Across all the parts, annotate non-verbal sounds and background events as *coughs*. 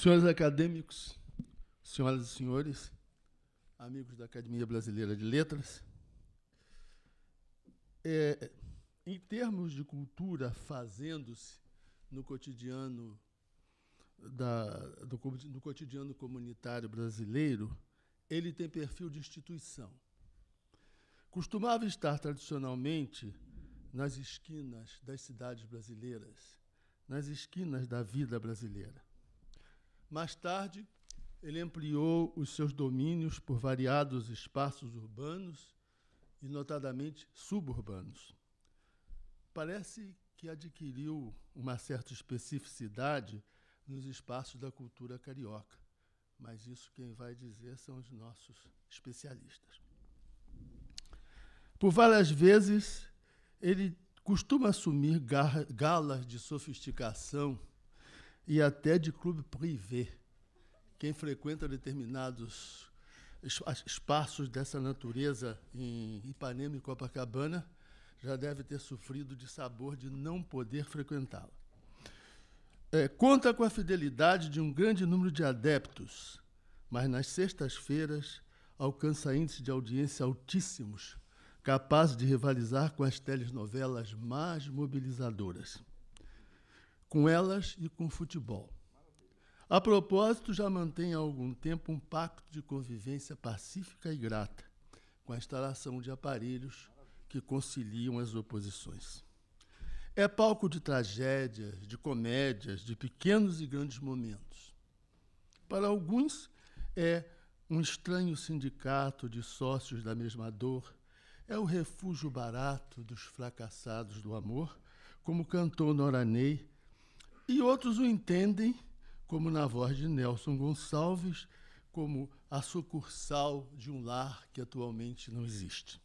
Senhores acadêmicos, senhoras e senhores, amigos da Academia Brasileira de Letras, é, em termos de cultura fazendo-se no cotidiano da, do, do cotidiano comunitário brasileiro, ele tem perfil de instituição. Costumava estar tradicionalmente nas esquinas das cidades brasileiras, nas esquinas da vida brasileira. Mais tarde, ele ampliou os seus domínios por variados espaços urbanos e, notadamente, suburbanos. Parece que adquiriu uma certa especificidade nos espaços da cultura carioca, mas isso quem vai dizer são os nossos especialistas. Por várias vezes, ele costuma assumir galas de sofisticação e até de clube privê. Quem frequenta determinados espaços dessa natureza em Ipanema e Copacabana já deve ter sofrido de sabor de não poder frequentá-la. É, conta com a fidelidade de um grande número de adeptos, mas nas sextas-feiras alcança índices de audiência altíssimos, capazes de rivalizar com as telenovelas mais mobilizadoras com elas e com o futebol. A propósito, já mantém há algum tempo um pacto de convivência pacífica e grata, com a instalação de aparelhos que conciliam as oposições. É palco de tragédias, de comédias, de pequenos e grandes momentos. Para alguns, é um estranho sindicato de sócios da mesma dor, é o refúgio barato dos fracassados do amor, como cantou Noranei e outros o entendem, como na voz de Nelson Gonçalves, como a sucursal de um lar que atualmente não existe.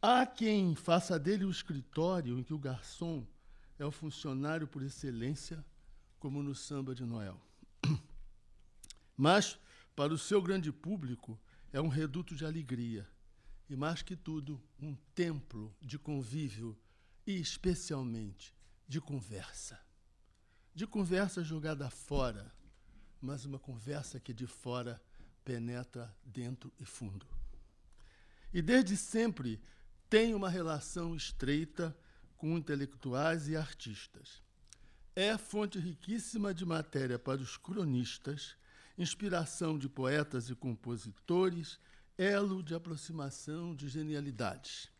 Há quem faça dele o escritório em que o garçom é o funcionário por excelência, como no samba de Noel. *clears throat* Mas, para o seu grande público, é um reduto de alegria e, mais que tudo, um templo de convívio e, especialmente, de conversa. De conversa jogada fora, mas uma conversa que de fora penetra dentro e fundo. E desde sempre tem uma relação estreita com intelectuais e artistas. É fonte riquíssima de matéria para os cronistas, inspiração de poetas e compositores, elo de aproximação de genialidades.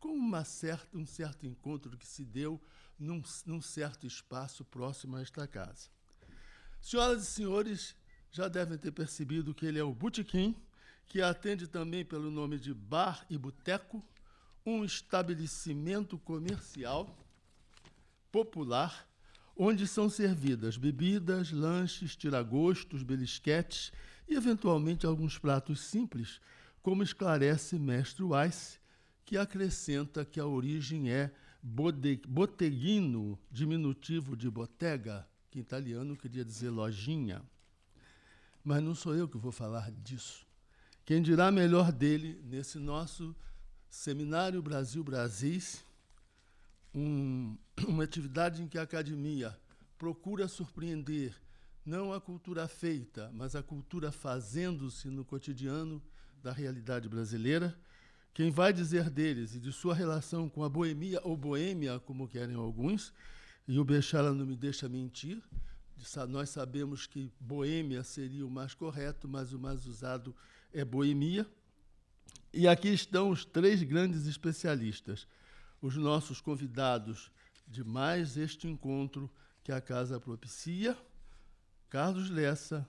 Com uma certa, um certo encontro que se deu num, num certo espaço próximo a esta casa. Senhoras e senhores, já devem ter percebido que ele é o Butiquim, que atende também pelo nome de Bar e Boteco, um estabelecimento comercial popular onde são servidas bebidas, lanches, tiragostos, belisquetes e, eventualmente, alguns pratos simples, como esclarece mestre Weiss, que acrescenta que a origem é bode, boteguino, diminutivo de botega, que em italiano queria dizer lojinha. Mas não sou eu que vou falar disso. Quem dirá melhor dele nesse nosso Seminário Brasil Brasis, um, *clears throat* uma atividade em que a academia procura surpreender não a cultura feita, mas a cultura fazendo-se no cotidiano da realidade brasileira, quem vai dizer deles e de sua relação com a boemia ou boêmia, como querem alguns, e o Bechala não me deixa mentir, nós sabemos que boêmia seria o mais correto, mas o mais usado é boemia. E aqui estão os três grandes especialistas, os nossos convidados de mais este encontro que a Casa propicia: Carlos Lessa,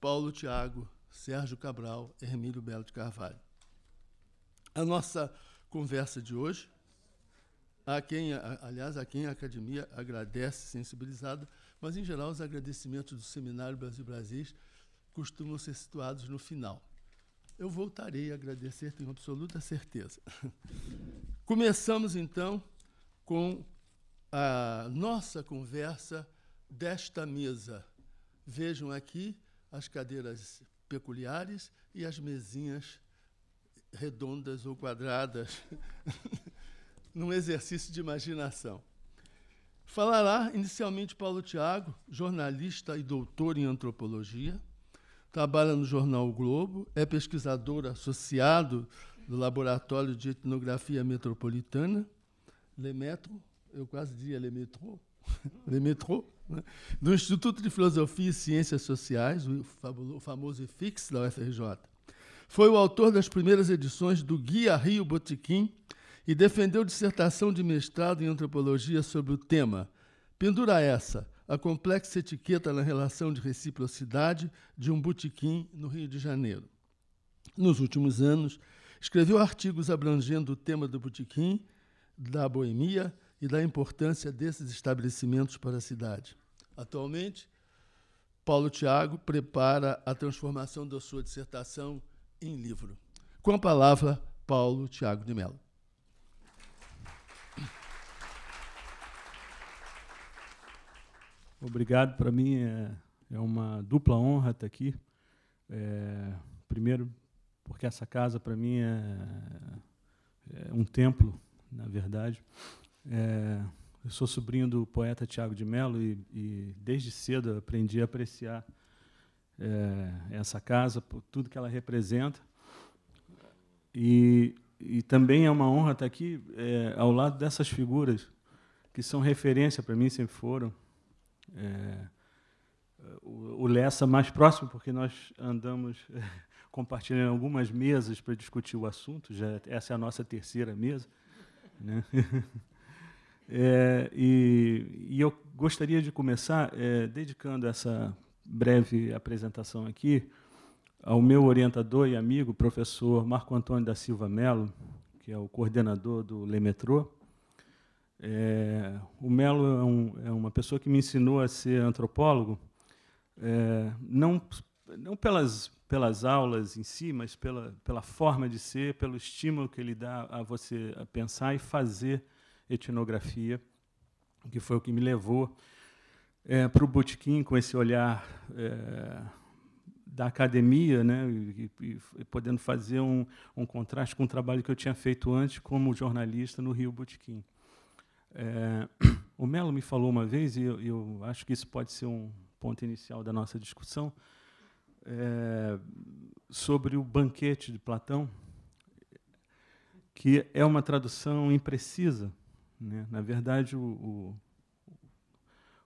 Paulo Tiago, Sérgio Cabral, Hermílio Belo de Carvalho a nossa conversa de hoje. A quem, aliás, a quem a academia agradece, sensibilizada, mas em geral os agradecimentos do seminário Brasil Brasis costumam ser situados no final. Eu voltarei a agradecer, tenho absoluta certeza. *laughs* Começamos então com a nossa conversa desta mesa. Vejam aqui as cadeiras peculiares e as mesinhas redondas ou quadradas, *laughs* num exercício de imaginação. Falará inicialmente Paulo Tiago, jornalista e doutor em antropologia, trabalha no jornal o Globo, é pesquisador associado do Laboratório de Etnografia Metropolitana, Lemetro, eu quase dizia Lemetro, Lemetro, *laughs* né? do Instituto de Filosofia e Ciências Sociais, o famoso IFIX da UFRJ. Foi o autor das primeiras edições do Guia Rio Botiquim e defendeu dissertação de mestrado em antropologia sobre o tema Pendura essa, a complexa etiqueta na relação de reciprocidade de um botiquim no Rio de Janeiro. Nos últimos anos, escreveu artigos abrangendo o tema do botiquim, da boemia e da importância desses estabelecimentos para a cidade. Atualmente, Paulo Tiago prepara a transformação da sua dissertação em livro. Com a palavra, Paulo Tiago de Mello. Obrigado. Para mim é, é, uma dupla honra estar tá aqui. É, primeiro, porque essa casa para mim é, é, um templo, na verdade. É, eu sou sobrinho do poeta Tiago de Mello e, e desde cedo aprendi a apreciar é, essa casa, por tudo que ela representa. E, e também é uma honra estar aqui é, ao lado dessas figuras que são referência para mim, sempre foram. É, o, Lessa mais próximo, porque nós andamos *laughs* compartilhando algumas mesas para discutir o assunto, já essa é a nossa terceira mesa. Né? É, *laughs* e, e, eu gostaria de começar é, dedicando essa breve apresentação aqui ao meu orientador e amigo, professor Marco Antônio da Silva Melo, que é o coordenador do Lemetrô. É, o Melo é, um, é, uma pessoa que me ensinou a ser antropólogo, é, não, não pelas, pelas aulas em si, mas pela, pela forma de ser, pelo estímulo que ele dá a você a pensar e fazer etnografia, que foi o que me levou é, para o Botequim com esse olhar é, da academia, né, e, e, e podendo fazer um, um, contraste com o trabalho que eu tinha feito antes como jornalista no Rio Botequim. É, *clears throat* o Melo me falou uma vez, e eu, eu, acho que isso pode ser um ponto inicial da nossa discussão, é, sobre o banquete de Platão, que é uma tradução imprecisa. Né? Na verdade, o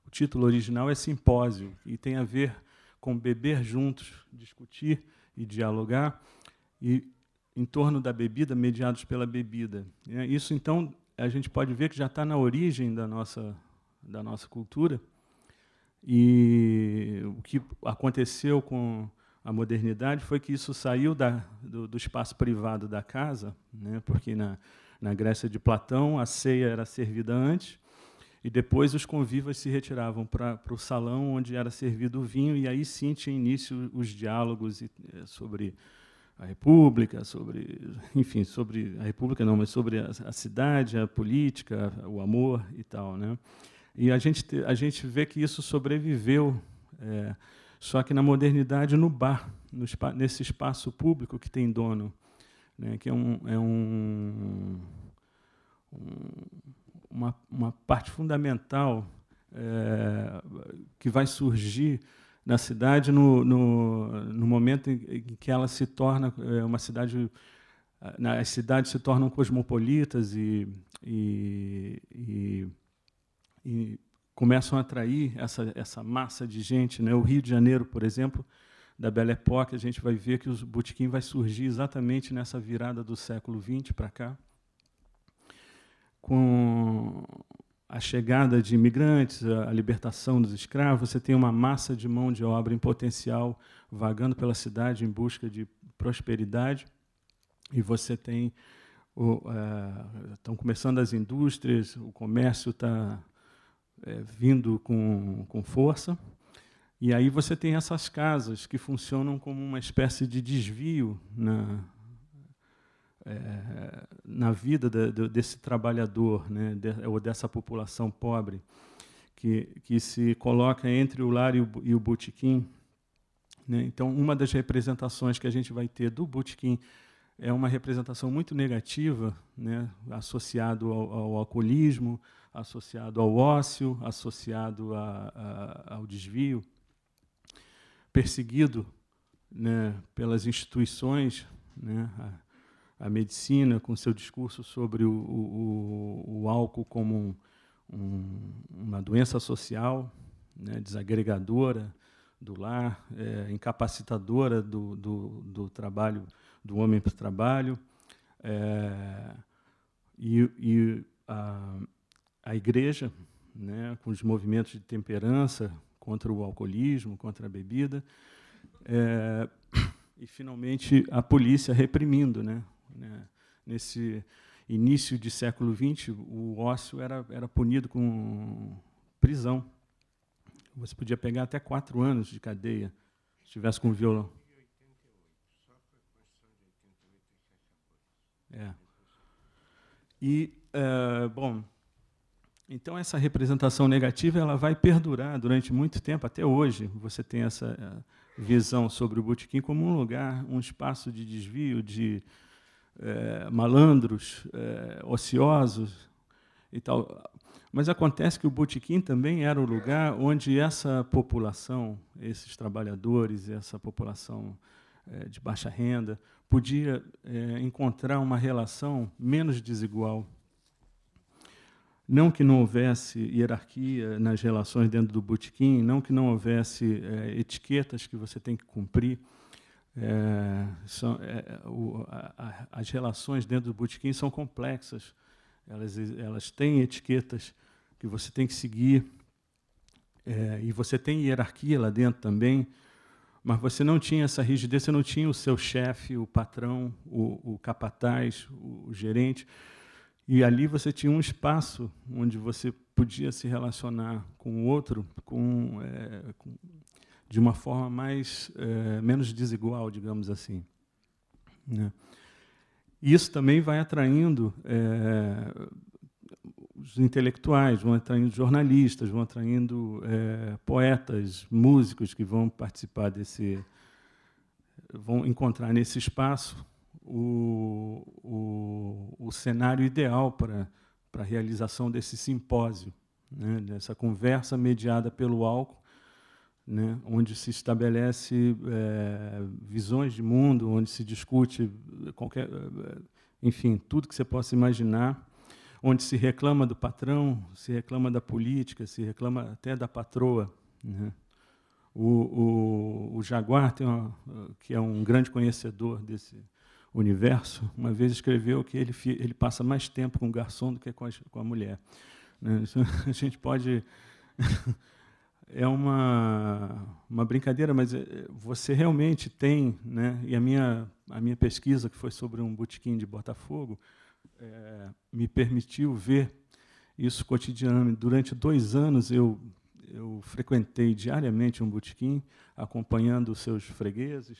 o título original é Simpósio e tem a ver com beber juntos, discutir e dialogar e em torno da bebida, mediados pela bebida. Né? Isso então a gente pode ver que já está na origem da nossa da nossa cultura e o que aconteceu com a modernidade foi que isso saiu da, do, do, espaço privado da casa, né? porque na, na Grécia de Platão a ceia era servida antes e depois os convivas se retiravam para o salão onde era servido o vinho, e aí sim tinha início os diálogos eh, sobre a República, sobre, enfim, sobre a República não, mas sobre a, a cidade, a política, o amor e tal, né? E a gente a gente vê que isso sobreviveu, é, só que na modernidade no bar, no, nesse espaço público que tem dono, né? Que é um, é um, um uma, uma parte fundamental é, que vai surgir na cidade no, no, no, momento em que ela se torna é, uma cidade as cidades se tornam cosmopolitas e, e, e, e começam a atrair essa, essa massa de gente. Né? O Rio de Janeiro, por exemplo, da Belle Époque, a gente vai ver que o botequim vai surgir exatamente nessa virada do século XX para cá com a chegada de imigrantes, a libertação dos escravos, você tem uma massa de mão de obra em potencial vagando pela cidade em busca de prosperidade, e você tem o, estão começando as indústrias, o comércio está é, vindo com, com força. E aí você tem essas casas que funcionam como uma espécie de desvio na, é, na vida da, do, desse trabalhador, né, de, ou dessa população pobre, que, que se coloca entre o lar e o, e o botequim. Né? Então, uma das representações que a gente vai ter do botequim é uma representação muito negativa, né, associado ao, ao alcoolismo, associado ao ócio, associado a, a, ao desvio, perseguido né, pelas instituições, né, a, a medicina com seu discurso sobre o, o, o álcool como um, um, uma doença social, né, desagregadora do lar, é, incapacitadora do, do, do, trabalho do homem para o trabalho, é, e, e a, a igreja, né, com os movimentos de temperança contra o alcoolismo, contra a bebida, é, *coughs* e finalmente a polícia reprimindo, né, nesse início de século XX, o ócio era, era punido com prisão. Você podia pegar até quatro anos de cadeia se estivesse com violão. É. E, é, bom, então essa representação negativa ela vai perdurar durante muito tempo, até hoje. Você tem essa eh, visão sobre o botequim como um lugar, um espaço de desvio, de, é, malandros, é, ociosos e tal. Mas acontece que o botequim também era o lugar onde essa população, esses trabalhadores, essa população é, de baixa renda, podia é, encontrar uma relação menos desigual. Não que não houvesse hierarquia nas relações dentro do botequim, não que não houvesse é, etiquetas que você tem que cumprir, é, são, é, é, o, a, a, as relações dentro do botequim são complexas, elas, elas têm etiquetas que você tem que seguir, é, e você tem hierarquia lá dentro também, mas você não tinha essa rigidez, você não tinha o seu chefe, o patrão, o, o capataz, o, o gerente, e ali você tinha um espaço onde você podia se relacionar com o outro com, é, com de uma forma mais é, menos desigual, digamos assim. Né? Isso também vai atraindo é, os intelectuais, vão atraindo jornalistas, vão atraindo é, poetas, músicos que vão participar desse, vão encontrar nesse espaço o, o, o cenário ideal para para a realização desse simpósio, né, dessa conversa mediada pelo álcool né, onde se estabelece é, visões de mundo, onde se discute eh, qualquer, eh, enfim, tudo que você possa imaginar, onde se reclama do patrão, se reclama da política, se reclama até da patroa. Né. O, o, o, Jaguar, uma, que é um grande conhecedor desse universo, uma vez escreveu que ele, ele passa mais tempo com o garçom do que com a, com a mulher. Né? *laughs* a gente pode é uma, uma brincadeira, mas eh, você realmente tem, né? e a minha, a minha pesquisa, que foi sobre um botequim de Botafogo, é, me permitiu ver isso cotidiano. Durante dois anos eu, eu frequentei diariamente um botequim, acompanhando os seus fregueses,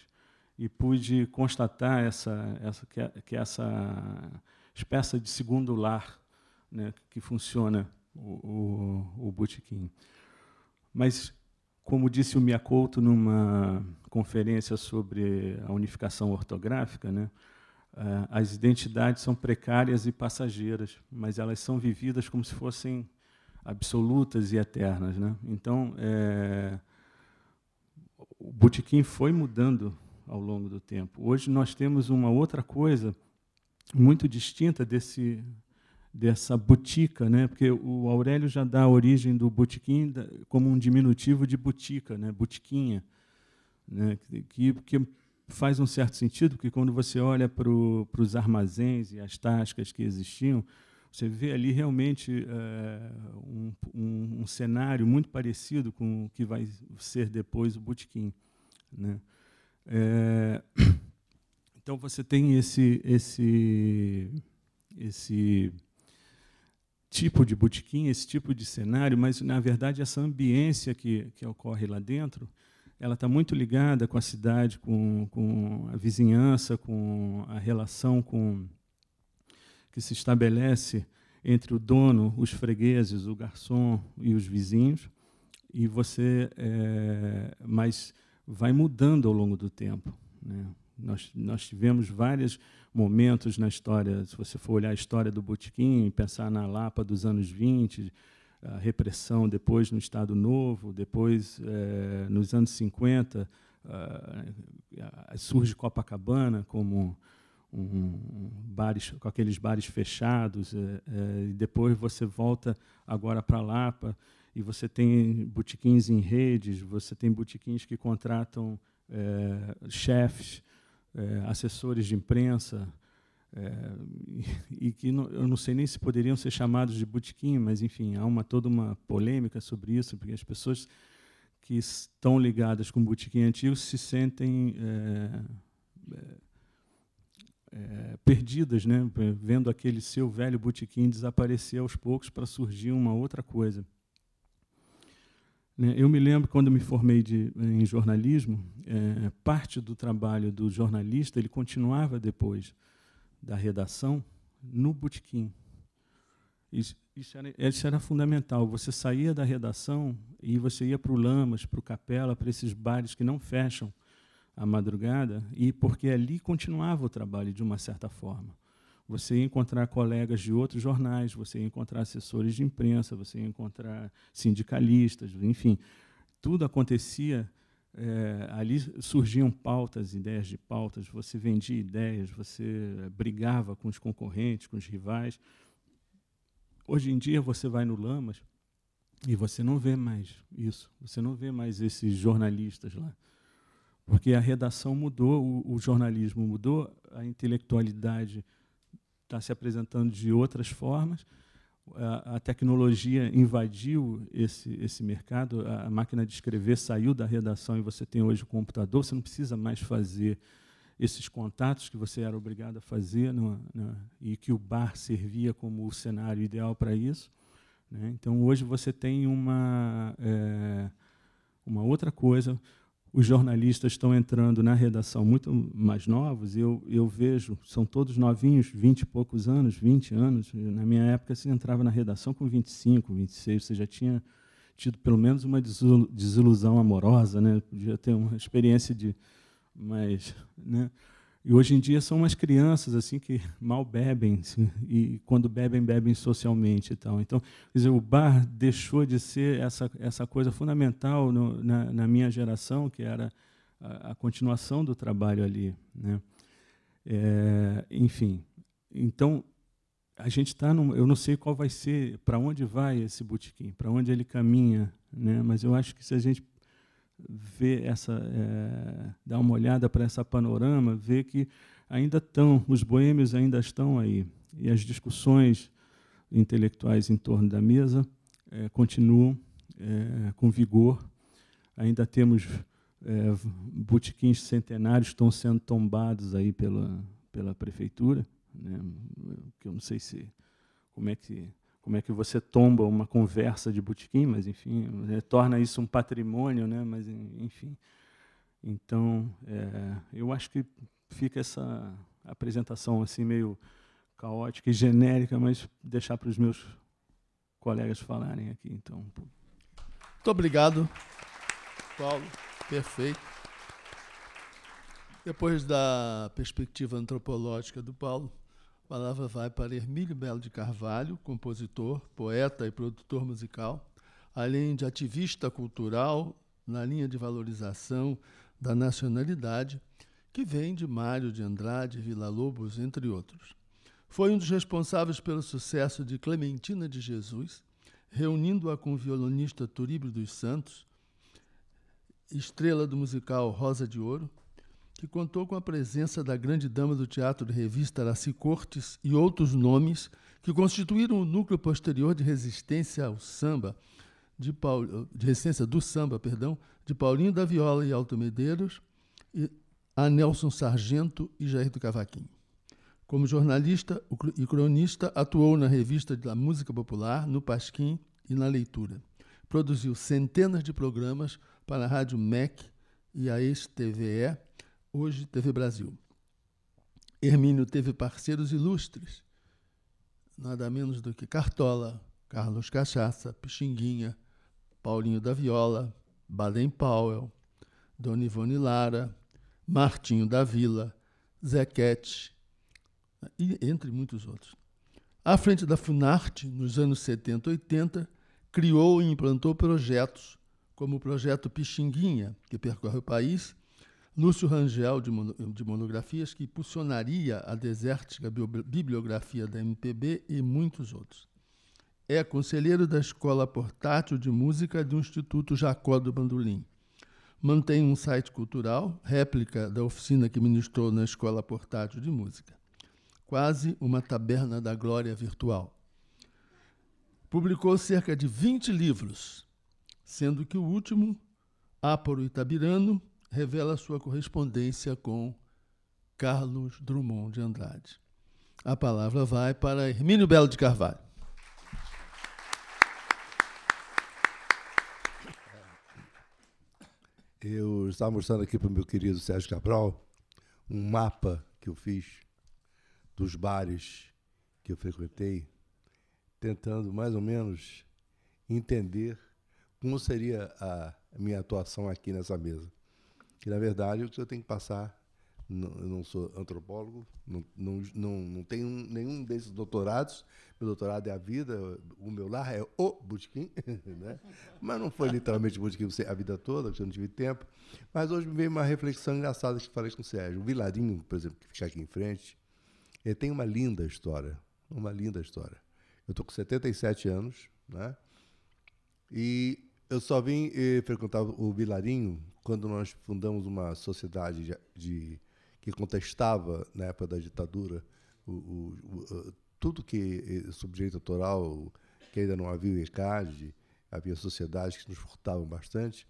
e pude constatar essa, essa, que, que essa espécie de segundo lar né, que funciona o, o, o botequim. Mas, como disse o Miyakoto numa conferência sobre a unificação ortográfica, né, ah, as identidades são precárias e passageiras, mas elas são vividas como se fossem absolutas e eternas. Né? Então, é, o botequim foi mudando ao longo do tempo. Hoje nós temos uma outra coisa muito distinta desse dessa botica, né? Porque o Aurélio já dá a origem do botiquim como um diminutivo de botica, né? Butiquinha, né? Que, que faz um certo sentido, porque quando você olha para os armazéns e as tascas que existiam, você vê ali realmente é, um, um, um, cenário muito parecido com o que vai ser depois o botiquim, né? É, *coughs* então você tem esse esse esse tipo de botequim, esse tipo de cenário, mas, na verdade, essa ambiência que, que ocorre lá dentro, ela está muito ligada com a cidade, com, com a vizinhança, com a relação com que se estabelece entre o dono, os fregueses, o garçom e os vizinhos. E você, é, mas vai mudando ao longo do tempo. Né? Nós, nós tivemos vários momentos na história, se você for olhar a história do Botequim, pensar na Lapa dos anos 20, a repressão depois no Estado Novo, depois eh, nos anos 50, ah, surge Copacabana como um, um, bares, com aqueles bares fechados, eh, eh, e depois você volta agora para Lapa e você tem botequins em redes, você tem botequins que contratam chefes é, assessores de imprensa, é, e, que eu não sei nem se poderiam ser chamados de butiquim, mas, enfim, há uma, toda uma polêmica sobre isso, porque as pessoas que estão ligadas com o botequim antigo se sentem é, é, é, perdidas, né? vendo aquele seu velho botequim desaparecer aos poucos para surgir uma outra coisa. Né, eu me lembro quando eu me formei de, em jornalismo, é, parte do trabalho do jornalista ele continuava depois da redação no botequim. Isso, isso, era, isso era fundamental. Você saía da redação e você ia para o Lamas, para o Capela, para esses bares que não fecham à madrugada, e porque ali continuava o trabalho de uma certa forma você ia encontrar colegas de outros jornais, você ia encontrar assessores de imprensa, você ia encontrar sindicalistas, enfim, tudo acontecia. É, ali surgiam pautas, ideias de pautas, você vendia ideias, você brigava com os concorrentes, com os rivais. Hoje em dia você vai no Lamas e você não vê mais isso, você não vê mais esses jornalistas lá. Porque a redação mudou, o, o jornalismo mudou, a intelectualidade mudou está se apresentando de outras formas. A, tecnologia invadiu esse, esse mercado, a, a máquina de escrever saiu da redação e você tem hoje o computador, você não precisa mais fazer esses contatos que você era obrigado a fazer no, no, e que o bar servia como o cenário ideal para isso. Né? Então, hoje você tem uma, é, uma outra coisa os jornalistas estão entrando na redação muito mais novos, e eu, eu vejo, são todos novinhos, 20 e poucos anos, 20 anos. Na minha época, você entrava na redação com 25, 26, você já tinha tido pelo menos uma desilusão amorosa, né? podia ter uma experiência de. Mas, né? E hoje em dia são umas crianças assim que mal bebem assim, e quando bebem bebem socialmente e tal. Então, dizer, o bar deixou de ser essa essa coisa fundamental no, na, na, minha geração que era a, a continuação do trabalho ali, né? É, enfim, então a gente está eu não sei qual vai ser para onde vai esse botequim, para onde ele caminha, né? Mas eu acho que se a gente ver essa, é, dar uma olhada para essa panorama, ver que ainda estão, os boêmios ainda estão aí e as discussões intelectuais em torno da mesa é, continuam é, com vigor. Ainda temos é, botiquins centenários estão sendo tombados aí pela, pela prefeitura, né? que eu não sei se como é que como é que você tomba uma conversa de botequim, mas enfim, né, torna isso um patrimônio, né? Mas enfim, então é, eu acho que fica essa apresentação assim meio caótica e genérica, mas deixar para os meus colegas falarem aqui, então. Muito obrigado, Paulo. Perfeito. Depois da perspectiva antropológica do Paulo, a palavra vai para Hermílio Belo de Carvalho, compositor, poeta e produtor musical, além de ativista cultural na linha de valorização da nacionalidade, que vem de Mário de Andrade, Vila lobos entre outros. Foi um dos responsáveis pelo sucesso de Clementina de Jesus, reunindo-a com o violonista Turíbio dos Santos, estrela do musical Rosa de Ouro, que contou com a presença da grande dama do teatro de revista Araci Cortes e outros nomes que constituíram o núcleo posterior de resistência ao samba, de, de resistência do samba, perdão, de Paulinho da Viola e Alto Medeiros, e a Nelson Sargento e Jair do Cavaquim. Como jornalista e cronista, atuou na revista da Música Popular, no Pasquim e na Leitura. Produziu centenas de programas para a Rádio MEC e a ex-TVE, hoje TV Brasil. Hermínio teve parceiros ilustres, nada menos do que Cartola, Carlos Cachaça, Pixinguinha, Paulinho da Viola, Baden Powell, Dona Ivone Lara, Martinho da Vila, Zequete, e entre muitos outros. À frente da Funarte, nos anos 70 e 80, criou e implantou projetos, como o projeto Pixinguinha, que percorre o país Lúcio Rangel, de, de monografias, que impulsionaria a desértica bibliografia da MPB e muitos outros. É conselheiro da Escola Portátil de Música do Instituto Jacó do Bandolim. Mantém um site cultural, réplica da oficina que ministrou na Escola Portátil de Música. Quase uma taberna da glória virtual. Publicou cerca de 20 livros, sendo que o último, Áporo Itabirano, revela sua correspondência com Carlos Drummond de Andrade. A palavra vai para Hermínio Belo de Carvalho. Eu estava mostrando aqui para o meu querido Sérgio Cabral um mapa que eu fiz dos bares que eu frequentei, tentando mais ou menos entender como seria a minha atuação aqui nessa mesa que na verdade o que eu tenho que passar, não, eu não sou antropólogo, não, não, não, não tenho nenhum desses doutorados, meu doutorado é a vida, o meu lar é o Butiquim, *laughs* né? mas não foi literalmente você a vida toda, porque eu não tive tempo, mas hoje me veio uma reflexão engraçada que falei com o Sérgio. O Vilarinho, por exemplo, que fica aqui em frente, ele tem uma linda história, uma linda história. Eu estou com 77 anos, né? E eu só vim eh, frequentar o Vilarinho quando nós fundamos uma sociedade de, de que contestava, na época da ditadura, o, o, o, tudo que eh, subjeito autoral, que ainda não havia o ECAD, havia sociedades que nos furtavam bastante,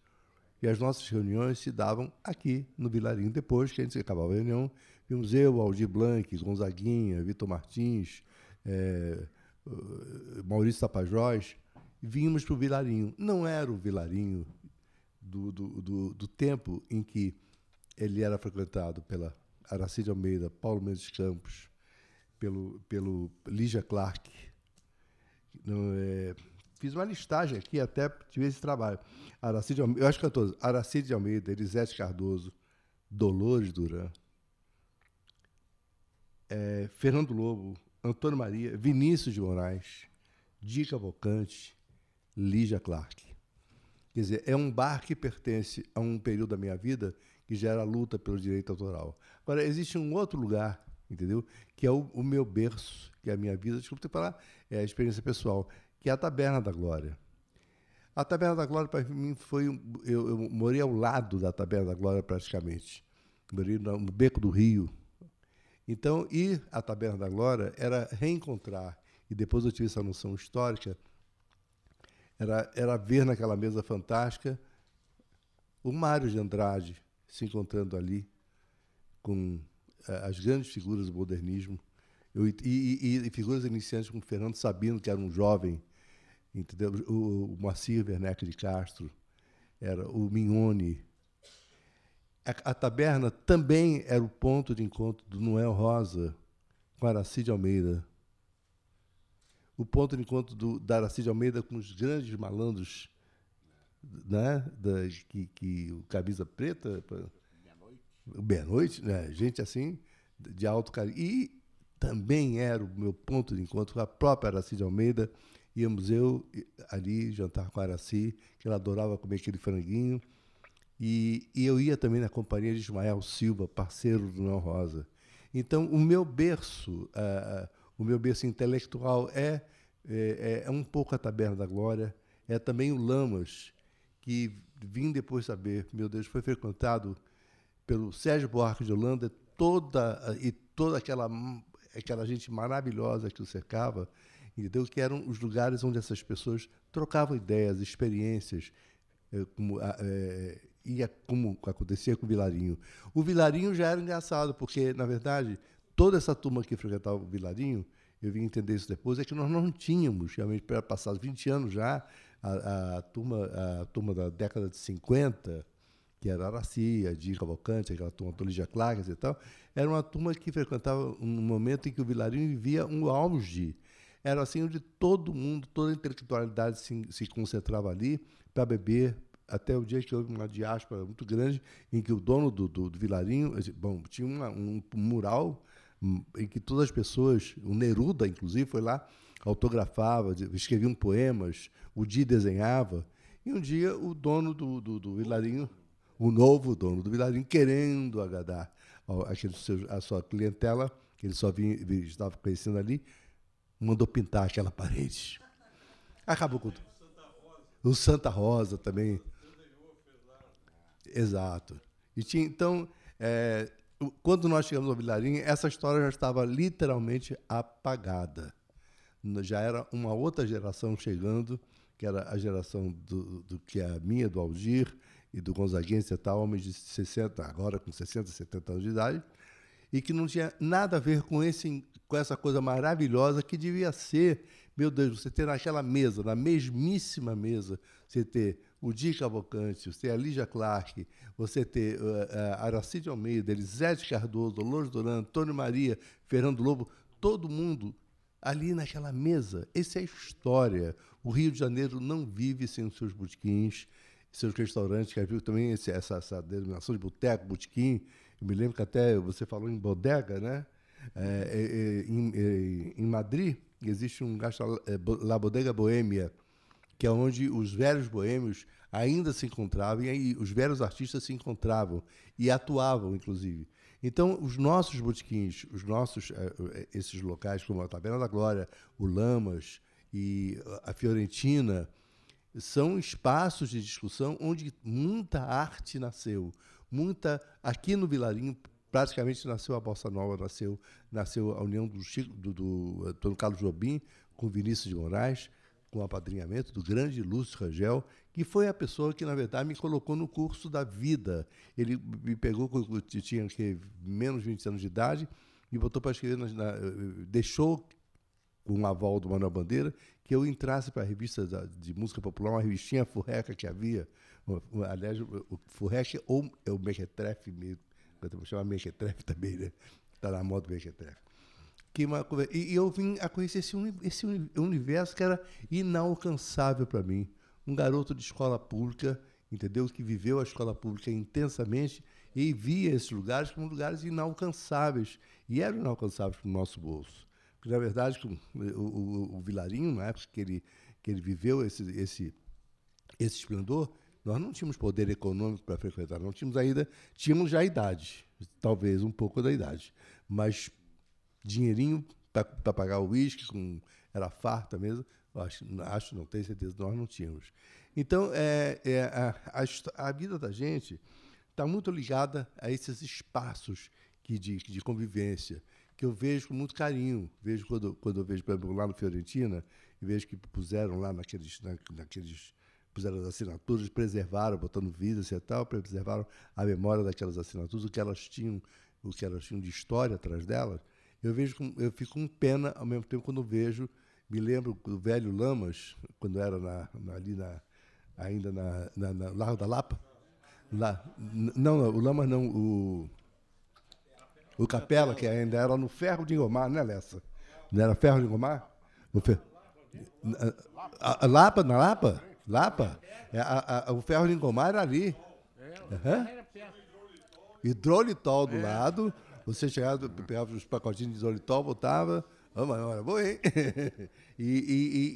e as nossas reuniões se davam aqui, no Vilarinho. Depois que a gente acabava a reunião, vimos eu, Aldir Blanc, Gonzaguinha, Vitor Martins, é, Maurício Tapajós, vínhamos para o Vilarinho. Não era o Vilarinho do, do, do, do tempo em que ele era frequentado pela Aracide Almeida, Paulo Mendes Campos, pelo, pelo Lígia Clark. Não, é, fiz uma listagem aqui, até tive esse trabalho. Aracide Almeida, eu acho que é todos. Aracide Almeida, Elisete Cardoso, Dolores Duran, é, Fernando Lobo, Antônio Maria, Vinícius de Moraes, Dica Bocante, Lígia Clark. Quer dizer, é um bar que pertence a um período da minha vida que gera luta pelo direito autoral. Agora, existe um outro lugar, entendeu? Que é o, o meu berço, que é a minha vida, desculpa te falar, é a experiência pessoal, que é a Taberna da Glória. A Taberna da Glória, para mim, foi. Eu, eu, morei ao lado da Taberna da Glória, praticamente. Morei no, no Beco do Rio. Então, ir à Taberna da Glória era reencontrar, e depois eu tive essa noção histórica, era, era ver naquela mesa fantástica o Mário de Andrade se encontrando ali com eh, as grandes figuras do modernismo eu, e, e, e, figuras iniciantes como Fernando Sabino, que era um jovem, entendeu? O, o Moacir Werneck de Castro, era o Mignone. A, a, taberna também era o ponto de encontro do Noel Rosa com Aracide Almeida, o ponto de encontro do Darcy de Almeida com os grandes malandros, né? Da, que, que o camisa preta. Meia-noite. né? Gente assim, de alto carinho. E também era o meu ponto de encontro com a própria Araci de Almeida. Íamos eu ali jantar com a Araci, que ela adorava comer aquele franguinho. E, e eu ia também na companhia de Ismael Silva, parceiro do Noel Rosa. Então, o meu berço, ah, ah, o meu berço intelectual é, é, é, é um pouco a Taberna da Glória, é também o Lamas, que vim depois saber, meu Deus, foi frequentado pelo Sérgio Buarque de Holanda toda, e toda aquela, aquela gente maravilhosa que o cercava, entendeu? que eram os lugares onde essas pessoas trocavam ideias, experiências, é, como, é, ia, como acontecia com o Vilarinho. O Vilarinho já era engraçado, porque, na verdade, toda essa turma que frequentava o Vilarinho, eu vim entender isso depois, é que nós não tínhamos, realmente, passados 20 anos já, a, a, turma, a turma da década de 50, que era Aracia, Dias Cavalcante, aquela turma do Lígia e tal, era uma turma que frequentava um momento em que o Vilarinho vivia um auge. Era assim onde todo mundo, toda a intelectualidade se, se concentrava ali para beber, até o dia que houve uma diáspora muito grande em que o dono do, do, do Vilarinho, bom, tinha uma, um mural em que todas as pessoas, o Neruda, inclusive, foi lá, autografava, escreviam poemas, o Di desenhava. E um dia o dono do, do, do Vilarinho, o novo dono do Vilarinho, querendo agradar seu, a sua clientela, que ele só vinha, estava conhecendo ali, mandou pintar aquela parede. Acabou com tudo. O Santa Rosa também. Exato. E tinha, então, é, quando nós chegamos ao Vilarinho, essa história já estava literalmente apagada. Já era uma outra geração chegando, que era a geração do, do que é a minha, do Algir e do Gonzaguense e tal, homens de 60, agora com 60, 70 anos de idade, e que não tinha nada a ver com, esse, com essa coisa maravilhosa que devia ser, meu Deus, você ter naquela mesa, na mesmíssima mesa, você ter o Di Cavalcante, você ter a Lígia Clark, você ter uh, uh, Aracide Almeida, Elisete Cardoso, Lourdes Duran, Antônio Maria, Fernando Lobo, todo mundo ali naquela mesa. Essa é a história. O Rio de Janeiro não vive sem os seus botequins, seus restaurantes, que viu também esse, essa, essa denominação de boteco, botequim. Eu me lembro que até você falou em bodega, né? É, é, é, em, é, em Madrid existe um gastro, eh, La Bodega Boêmia, que é onde os velhos boêmios ainda se encontravam e os velhos artistas se encontravam e atuavam, inclusive. Então, os nossos botiquins, os nossos eh, eh, esses locais como a Taberna da Glória, o Lamas e a Fiorentina, são espaços de discussão onde muita arte nasceu, muita aqui no Vilarinho praticamente nasceu a bossa nova, nasceu nasceu a união do Chico, do, do eh, Carlos Jobim com Vinícius de Moraes, com o apadrinhamento do grande Lúcio Rangel, que foi a pessoa que, na verdade, me colocou no curso da vida. Ele me pegou quando eu tinha que, menos de 20 anos de idade, me botou para escrever, na, na, deixou com o aval do Manuel Bandeira, que eu entrasse para a revista da, de música popular, uma revistinha furreca que havia. Aliás, o furreca ou é o mequetrefe mesmo, chama chamar mequetrefe também, né? Está na moda o mequetrefe que uma, e, eu vim a conhecer esse, esse universo que era inalcançável para mim. Um garoto de escola pública, entendeu? Que viveu a escola pública intensamente e via esses lugares como lugares inalcançáveis. E eram inalcançáveis para o nosso bolso. Porque, na verdade, o, o, o Vilarinho, na época que ele, que ele viveu esse, esse, esse esplendor, nós não tínhamos poder econômico para frequentar, não tínhamos ainda, tínhamos já a idade, talvez um pouco da idade, mas dinheirinho para pagar o uísque, era farta mesmo, acho, acho, não tenho certeza, nós não tínhamos. Então, é, é a, a, a, vida da gente está muito ligada a esses espaços que de, de convivência, que eu vejo com muito carinho. Vejo quando, quando eu vejo, por exemplo, lá no Fiorentina, e vejo que puseram lá naqueles, na, naqueles puseram as assinaturas, preservaram, botando vidas e tal, preservaram a memória daquelas assinaturas, o que elas tinham, o que elas tinham de história atrás delas. Eu vejo, eu fico com pena ao mesmo tempo quando vejo, me lembro do velho Lamas, quando era na, na, ali na, ainda na, na, na Largo da Lapa. Lá, não, não, o Lamas não, o, o Capela, que ainda era no Ferro de Engomar, né, Lessa? Não era Ferro de Engomar? No fer... a, a Lapa, na Lapa? Lapa? É, a, a, o Ferro de Engomar era ali. Uhum. Hidrolitol do lado você chegava, pegava os pacotinhos de isolital, botava. Vamos embora, vou, hein? *laughs* e,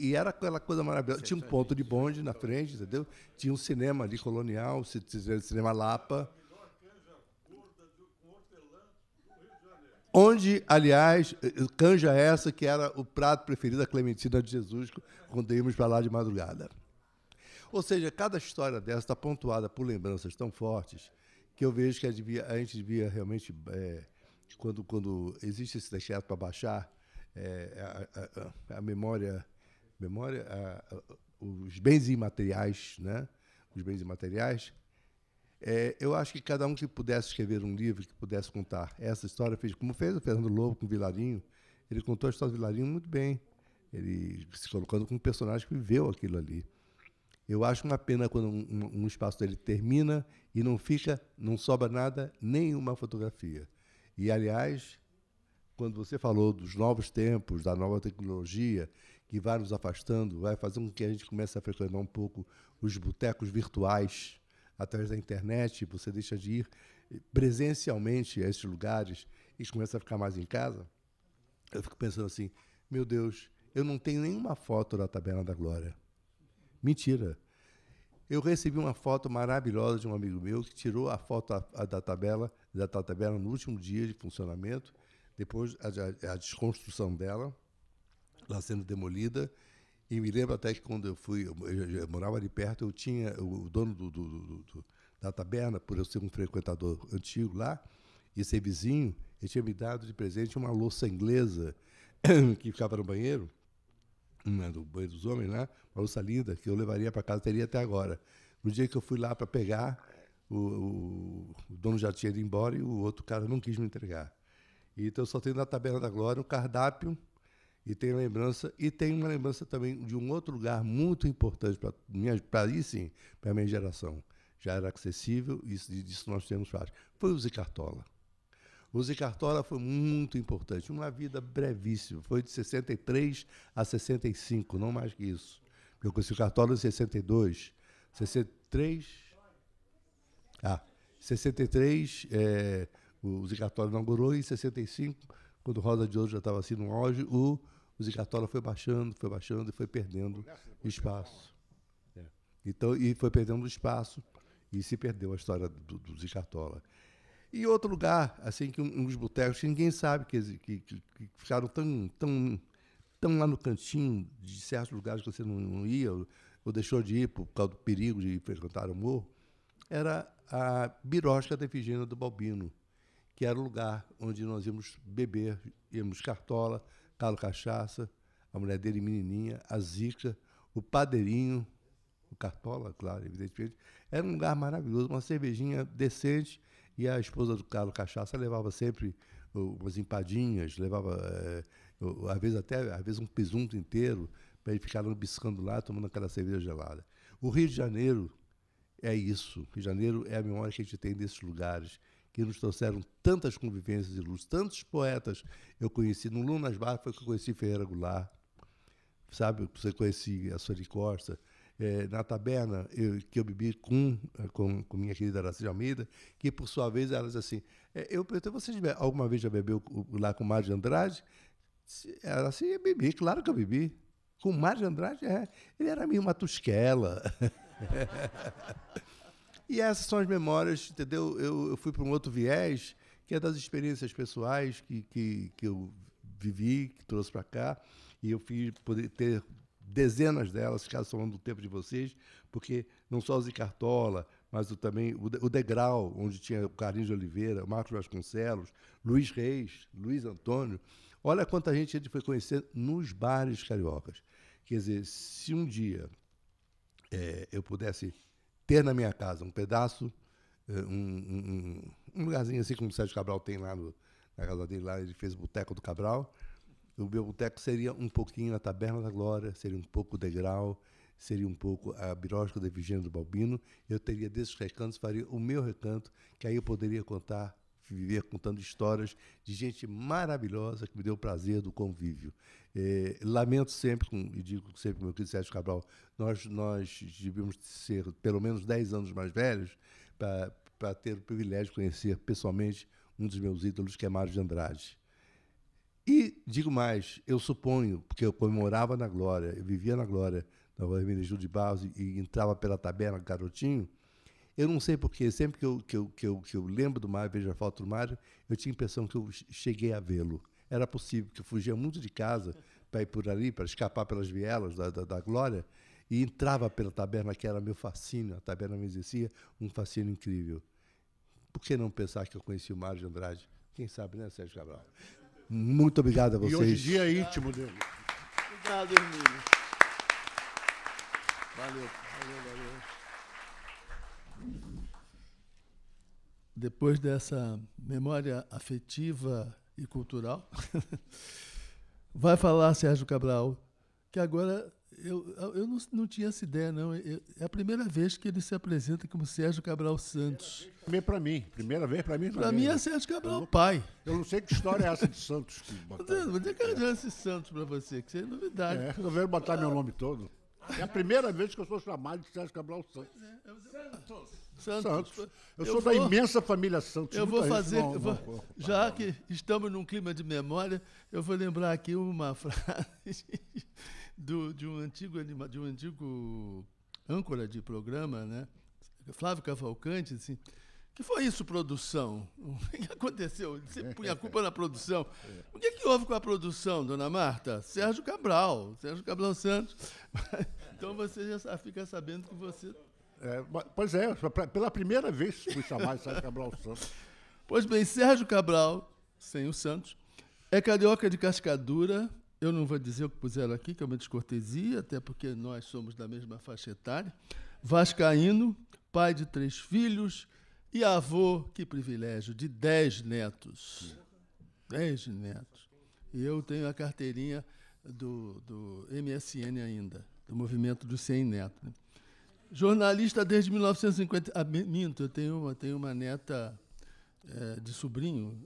e, e, era aquela coisa maravilhosa. Tinha um ponto de bonde na frente, entendeu? Tinha um cinema ali colonial, cinema Lapa. Onde, aliás, canja essa que era o prato preferido da Clementina de Jesus quando íamos para lá de madrugada. Ou seja, cada história dessa está pontuada por lembranças tão fortes que eu vejo que a, gente devia realmente é, quando, quando existe esse deixado para baixar, é, a, é, a, é, é, a, memória, memória a, os bens imateriais, né? os bens imateriais, é, eu acho que cada um que pudesse escrever um livro, que pudesse contar essa história, fez como fez o Fernando Lobo com o Vilarinho, ele contou a história do Vilarinho muito bem, ele se colocando como um personagem que viveu aquilo ali. Eu acho uma pena quando um, um espaço dele termina e não fica, não sobra nada, nenhuma fotografia. E, aliás, quando você falou dos novos tempos, da nova tecnologia, que vai nos afastando, vai fazer com que a gente comece a frequentar um pouco os botecos virtuais através da internet, você deixa de ir presencialmente a esses lugares e começa a ficar mais em casa. Eu fico pensando assim, meu Deus, eu não tenho nenhuma foto da Taberna da Glória. Mentira. Eu recebi uma foto maravilhosa de um amigo meu que tirou a foto a, a da tabela, da tabela no último dia de funcionamento, depois a, a, a desconstrução dela, lá sendo demolida. E me lembro até que quando eu fui, eu, eu, eu morava ali perto, eu tinha o dono do, do, do, do, da taberna, por eu ser um frequentador antigo lá, e ser vizinho, ele tinha me dado de presente uma louça inglesa *coughs* que ficava no banheiro né, do banho dos Homens, né, uma Lúcia Linda, que eu levaria para casa, teria até agora. No dia que eu fui lá para pegar, o, o, dono já tinha ido embora e o outro cara não quis me entregar. Então eu só tenho na Tabela da Glória o um cardápio e tem lembrança. E tem uma lembrança também de um outro lugar muito importante para aí sim, para a minha geração. Já era acessível e disso nós temos fácil. Foi o Zicartola. Uzi Cartola foi muito importante, uma vida brevíssima, foi de 63 a 65, não mais que isso. Eu conheci o Cartola em 62, 63... Ah, 63 é, eh, o Zicartola inaugurou, e em 65, quando o Rosa de Ouro já estava assim no auge, o, o Zicartola foi baixando, foi baixando e foi perdendo espaço. É. Então, e foi perdendo espaço e se perdeu a história do, do Zicartola. E outro lugar, assim, que uns botecos que ninguém sabe, que, que, que ficaram tão, tão, tão lá no cantinho de certos lugares que você não, não ia ou, ou, deixou de ir por causa do perigo de frequentar o morro, era a Birosca da Efigênia do Balbino, que era o lugar onde nós íamos beber, íamos cartola, calo cachaça, a mulher dele menininha, a Zica, o padeirinho, o cartola, claro, evidentemente. Era um lugar maravilhoso, uma cervejinha decente, e a esposa do Carlos Cachaça levava sempre umas empadinhas, levava, é, às vezes até às vezes um presunto inteiro, para ele ficar biscando lá, tomando aquela cerveja gelada. O Rio de Janeiro é isso. O Rio de Janeiro é a memória que a gente tem desses lugares que nos trouxeram tantas convivências e luz, tantos poetas eu conheci. No Lunas Bar foi que eu conheci Ferreira Goulart, sabe? Você conhecia a Sônia Costa, é, na taberna eu, que eu bebi com, é, com, com minha querida Aracy de Almeida, que por sua vez ela diz assim: é, Eu perguntei, você alguma vez já bebeu lá com o Mário de Andrade? Ela assim, eu bebi, claro que eu bebi. Com o Mário de Andrade, é. Ele era meio uma tusquela. *laughs* e essas são as memórias, entendeu? Eu, eu fui para um outro viés, que é das experiências pessoais que, que, que eu vivi, que trouxe para cá, e eu fiz poder ter dezenas delas, ficaram somando o tempo de vocês, porque não só o Zicartola, mas o, também o Degrau, onde tinha o Carlinhos de Oliveira, Marcos Vasconcelos, Luiz Reis, Luiz Antônio. Olha quanta gente a gente foi conhecer nos bares cariocas. Quer dizer, se um dia é, eu pudesse ter na minha casa um pedaço, é, um, um, um lugarzinho assim como o Sérgio Cabral tem lá no, na casa dele, lá ele fez o Boteco do Cabral, o meu boteco seria um pouquinho a Taberna da Glória, seria um pouco o Degrau, seria um pouco a Birógica da Virgínia do Balbino. Eu teria desses recantos, faria o meu recanto, que aí eu poderia contar, viver contando histórias de gente maravilhosa que me deu o prazer do convívio. É, lamento sempre, e digo sempre, meu querido Sérgio Cabral, nós, nós devíamos ser pelo menos 10 anos mais velhos para ter o privilégio de conhecer pessoalmente um dos meus ídolos, que é Mário de Andrade. E digo mais, eu suponho, porque eu comemorava na glória, eu vivia na glória, na Rua Hermenegildo de Barros, e, e entrava pela taberna garotinho, eu não sei porque, sempre que eu, que eu, que eu, que eu lembro do Mário, vejo a foto do Mário, eu tinha a impressão que eu cheguei a vê-lo. Era possível, que eu fugia muito de casa para ir por ali, para escapar pelas vielas da, da, da glória, e entrava pela taberna, que era meu fascínio, a taberna me exercia um fascínio incrível. Por que não pensar que eu conheci o Mário de Andrade? Quem sabe, né, Sérgio Cabral? Muito obrigado a vocês. E hoje dia é íntimo dele. Obrigado, Emílio. Valeu, valeu, valeu. Depois dessa memória afetiva e cultural, *laughs* vai falar Sérgio Cabral, que agora eu, eu não, não tinha essa ideia, não. Eu, é a primeira vez que ele se apresenta como Sérgio Cabral Santos. Também para mim. Primeira vez para mim. Para mim é Sérgio Cabral eu pai. Eu não sei que história é essa de Santos. Que ter é que arranjaram esse Santos para você? Que isso é novidade. É, resolveram botar ah. meu nome todo. É a primeira vez que eu sou chamado de Sérgio Cabral Santos. É, é eu... Santos. Santos. Santos. Eu, sou da imensa família Santos. Eu vou fazer. Não, eu vou... Não, já não, que estamos num clima de memória, eu vou lembrar aqui uma frase *laughs* do, de, um antigo, de um antigo âncora de programa, né? Flávio Cavalcante, assim, que foi isso, produção? *laughs* O que aconteceu? Você põe a culpa na produção. O que, é que houve com a produção, dona Marta? Sérgio Cabral, Sérgio Cabral Santos. *laughs* Então você já fica sabendo que você. É, pois é, pela primeira vez fui chamar Sérgio Cabral Santos. Pois bem, Sérgio Cabral, sem o Santos, é carioca de cascadura, eu não vou dizer o que puseram aqui, que é uma descortesia, até porque nós somos da mesma faixa etária. Vascaíno, pai de três filhos e avô, que privilégio, de dez netos. Dez netos. E eu tenho a carteirinha do, do MSN ainda, do Movimento dos 100 Netos. Né? Jornalista desde 1950. Ah, minto, eu tenho uma, tenho uma neta é, de sobrinho,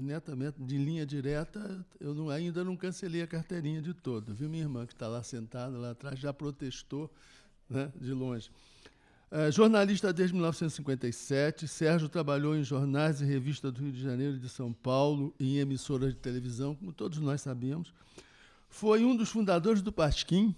netamente de linha direta, eu não, ainda não cancelei a carteirinha de todo. Viu minha irmã que está lá sentada lá atrás já protestou, né, de longe. É, jornalista desde 1957, Sérgio trabalhou em jornais e revistas do Rio de Janeiro e de São Paulo, em emissoras de televisão, como todos nós sabemos. Foi um dos fundadores do Pasquim,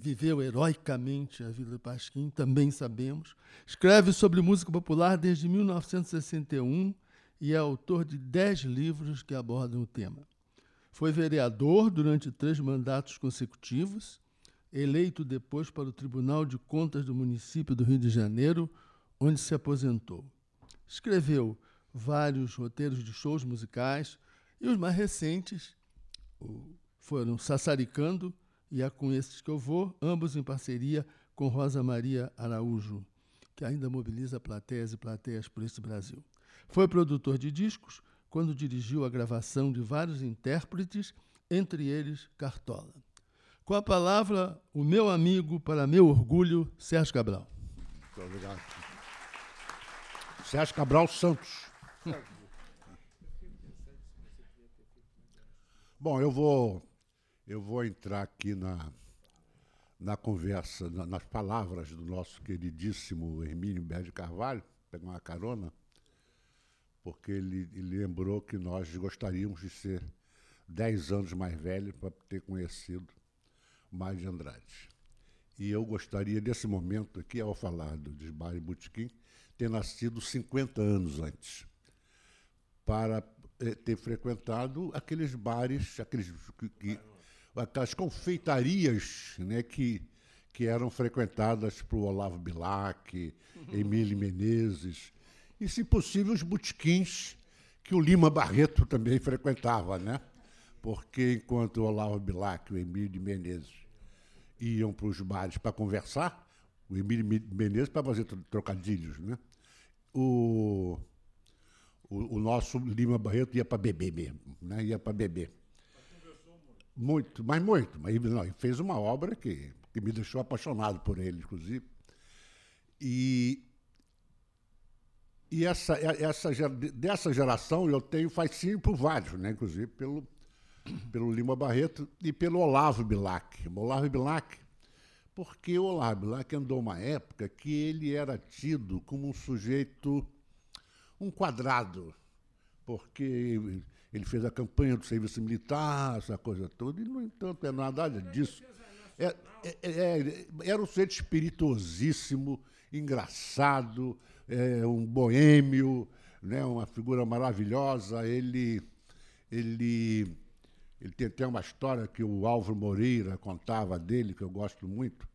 Viveu heroicamente a vida do Pasquim, também sabemos. Escreve sobre música popular desde 1961 e é autor de dez livros que abordam o tema. Foi vereador durante três mandatos consecutivos, eleito depois para o Tribunal de Contas do município do Rio de Janeiro, onde se aposentou. Escreveu vários roteiros de shows musicais e os mais recentes foram Sassaricando, e é com esses que eu vou, ambos em parceria com Rosa Maria Araújo, que ainda mobiliza plateias e plateias por esse Brasil. Foi produtor de discos quando dirigiu a gravação de vários intérpretes, entre eles Cartola. Com a palavra, o meu amigo, para meu orgulho, Sérgio Cabral. Muito obrigado. Sérgio Cabral Santos. *laughs* Bom, eu vou eu vou entrar aqui na, na conversa, na, nas palavras do nosso queridíssimo Hermínio Berde Carvalho, pegar uma carona, porque ele, ele lembrou que nós gostaríamos de ser dez anos mais velhos para ter conhecido mais de Andrade. E eu gostaria, nesse momento aqui, ao falar do Desbar Butiquim, ter nascido 50 anos antes, para eh, ter frequentado aqueles bares, aqueles que, que aquelas confeitarias né, que, que eram frequentadas por Olavo Bilac, uhum. Emílio Menezes, e, se possível, os botequins que o Lima Barreto também frequentava, né? Porque enquanto o Olavo Bilac e o Emílio Menezes iam para os bares para conversar, o Emílio Menezes para fazer trocadilhos, né? O, o, o, nosso Lima Barreto ia para beber mesmo, né? ia para beber. Muito, mas muito. Mas não, fez uma obra que, que me deixou apaixonado por ele, inclusive. E, e essa, essa, dessa geração eu tenho facinho por vários, né? inclusive pelo, pelo Lima Barreto e pelo Olavo Bilac. Olavo Bilac, porque o Olavo Bilac andou uma época que ele era tido como um sujeito, um quadrado, porque ele fez a campanha do serviço militar, essa coisa toda, e, no entanto, é nada disso. É é, é, é, era um ser espirituosíssimo, engraçado, é, um boêmio, né, uma figura maravilhosa. Ele, ele, ele tem até uma história que o Álvaro Moreira contava dele, que eu gosto muito,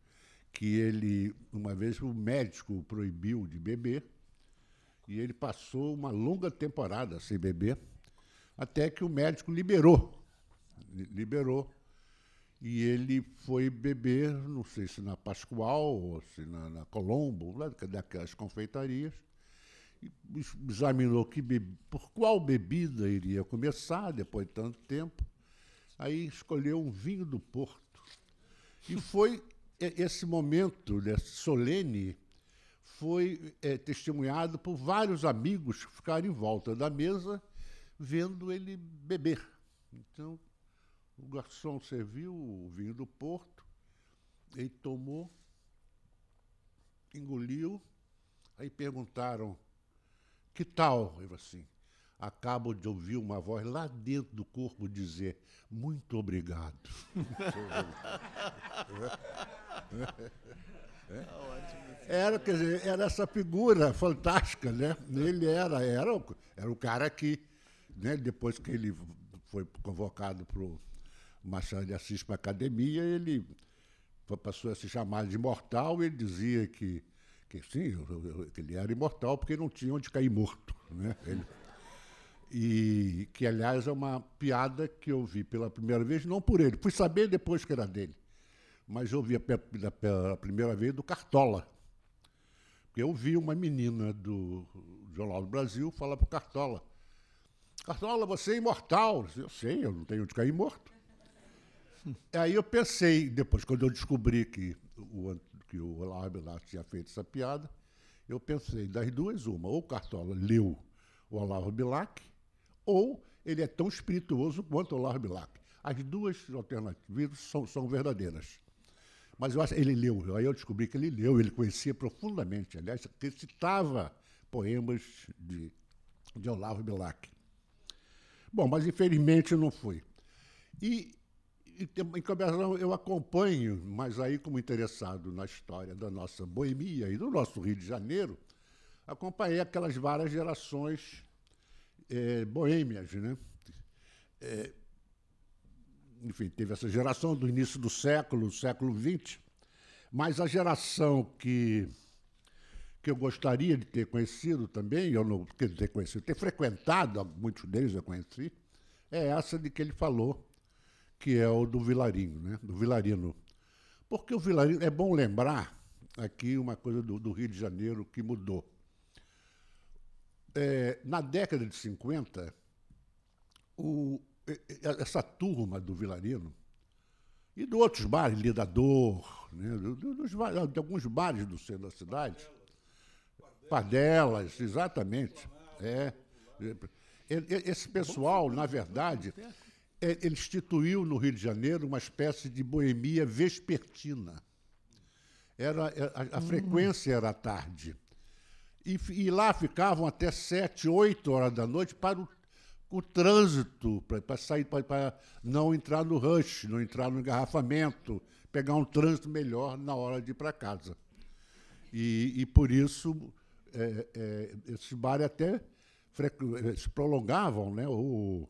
que ele, uma vez, o médico o proibiu de beber, e ele passou uma longa temporada sem beber até que o médico liberou. Liberou. E ele foi beber, não sei se na Pascoal ou se na, na Colombo, né, é daquelas confeitarias, e examinou que por qual bebida iria começar depois de tanto tempo. Aí escolheu um vinho do Porto. E foi esse momento né, solene foi é, testemunhado por vários amigos que ficaram em volta da mesa vendo ele beber. Então, o garçom serviu o vinho do Porto, ele tomou, engoliu, aí perguntaram: que tal? Ele assim: acabo de ouvir uma voz lá dentro do corpo dizer: muito obrigado. *laughs* É. Tá assim. era, quer dizer, era essa figura fantástica, né? Ele era, era, era o cara que né, depois que ele foi convocado para o Machado de Assis para a academia, ele passou a se chamar de imortal, ele dizia que, que sim, que ele era imortal porque não tinha onde cair morto. Né? Ele, e que, aliás, é uma piada que eu vi pela primeira vez, não por ele, fui saber depois que era dele, mas eu vi pela primeira vez do Cartola. Porque eu vi uma menina do Jornal do Brasil falar para o Cartola Cartola, você é imortal. Eu sei, eu não tenho de cair morto. Aí eu pensei, depois, quando eu descobri que o, que o Olavo Bilac tinha feito essa piada, eu pensei, das duas, uma, ou Cartola leu o Olavo Bilac, ou ele é tão espirituoso quanto o Olavo Bilac. As duas alternativas são, são verdadeiras. Mas eu acho, ele leu, aí eu descobri que ele leu, ele conhecia profundamente, aliás, citava poemas de, de Olavo Bilac. Bom, mas infelizmente não fui. E, em Camberlão eu acompanho, mas aí como interessado na história da nossa boemia e do nosso Rio de Janeiro, acompanhei aquelas várias gerações é, boêmias, né? É, enfim, teve essa geração do início do século, século XX, mas a geração que que eu gostaria de ter conhecido também, eu não quero ter conhecido, ter frequentado, muitos deles eu conheci, é essa de que ele falou, que é o do Vilarinho, né? do Vilarino. Porque o Vilarino é bom lembrar aqui uma coisa do, do Rio de Janeiro que mudou. É, na década de 50, o, essa turma do Vilarino e de outros bares, Lidador, né, de alguns bares do centro da cidade, padelas, exatamente. É. Esse pessoal, na verdade, é, ele instituiu no Rio de Janeiro uma espécie de boemia vespertina. Era, é, a, a hum. frequência era à tarde. E, e, lá ficavam até sete, oito horas da noite para o, o trânsito, para sair, para não entrar no rush, não entrar no engarrafamento, pegar um trânsito melhor na hora de ir para casa. E, e por isso é, é esses bares é até se prolongavam, né? O,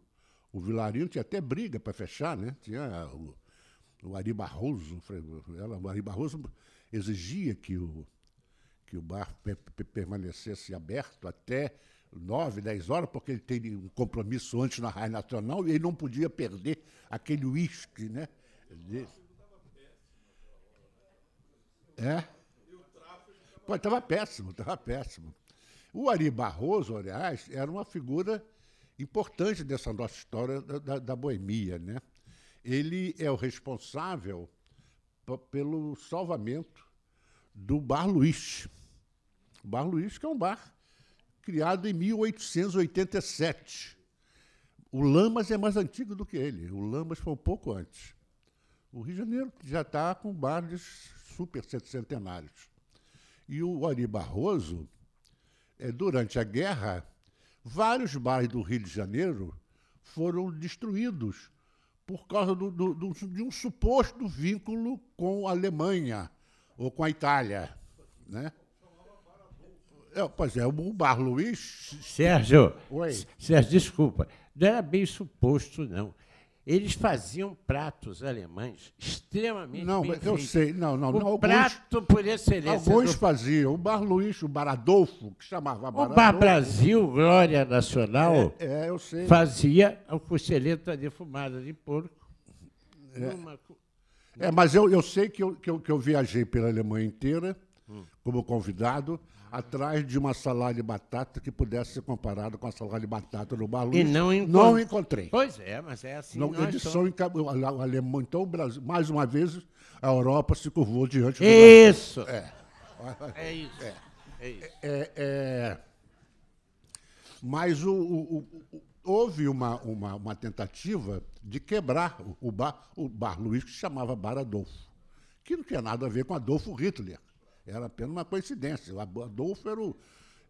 o Vilarinho tinha até briga para fechar, né? Tinha o, o Ari Barroso, ela, o Ari Barroso exigia que o, que o bar pe, pe, permanecesse aberto até 9, 10 horas, porque ele tem um compromisso antes na Rádio Nacional e ele não podia perder aquele uísque, né? De... É? estava péssimo, estava péssimo. O Ari Barroso, aliás, era uma figura importante dessa nossa história da, da, da boemia, né? Ele é o responsável pelo salvamento do Bar Luiz. O Bar Luiz, que é um bar criado em 1887. O Lamas é mais antigo do que ele. O Lamas foi um pouco antes. O Rio de Janeiro já está com bares super centenários. E o Ari Barroso, é, durante a guerra, vários bairros do Rio de Janeiro foram destruídos por causa do, do, do, de um suposto vínculo com a Alemanha ou com a Itália. Né? É, pois é, o Bar Luiz. Sérgio, Oi. Sérgio, desculpa, não era bem suposto, não. Eles faziam pratos alemães extremamente não, eu sei, não, não, o não, prato por excelência. Alguns do... faziam. O Bar Luiz, o Bar Adolfo, que chamava Bar O Bar Brasil, Glória Nacional, é, é, eu sei. fazia a costeleta defumada de porco. É, numa... é mas eu, eu sei que eu, que eu, que eu viajei pela Alemanha inteira hum. como convidado atrás de uma salada de batata que pudesse ser comparada com a salada de batata do Bar Luiz. E não, encont... não encontrei. Pois é, mas é assim. Não, é em... o alemão. Então, o Brasil, mais uma vez, a Europa se curvou diante do Isso! Brasil. É. é isso. É. é isso. É, é, Mas o, o, o houve uma, uma, uma, tentativa de quebrar o, o, bar, o Bar Luiz, que se chamava Bar Adolfo, que não tinha nada a ver com Adolfo Hitler. Era apenas uma coincidência. O Adolfo era o,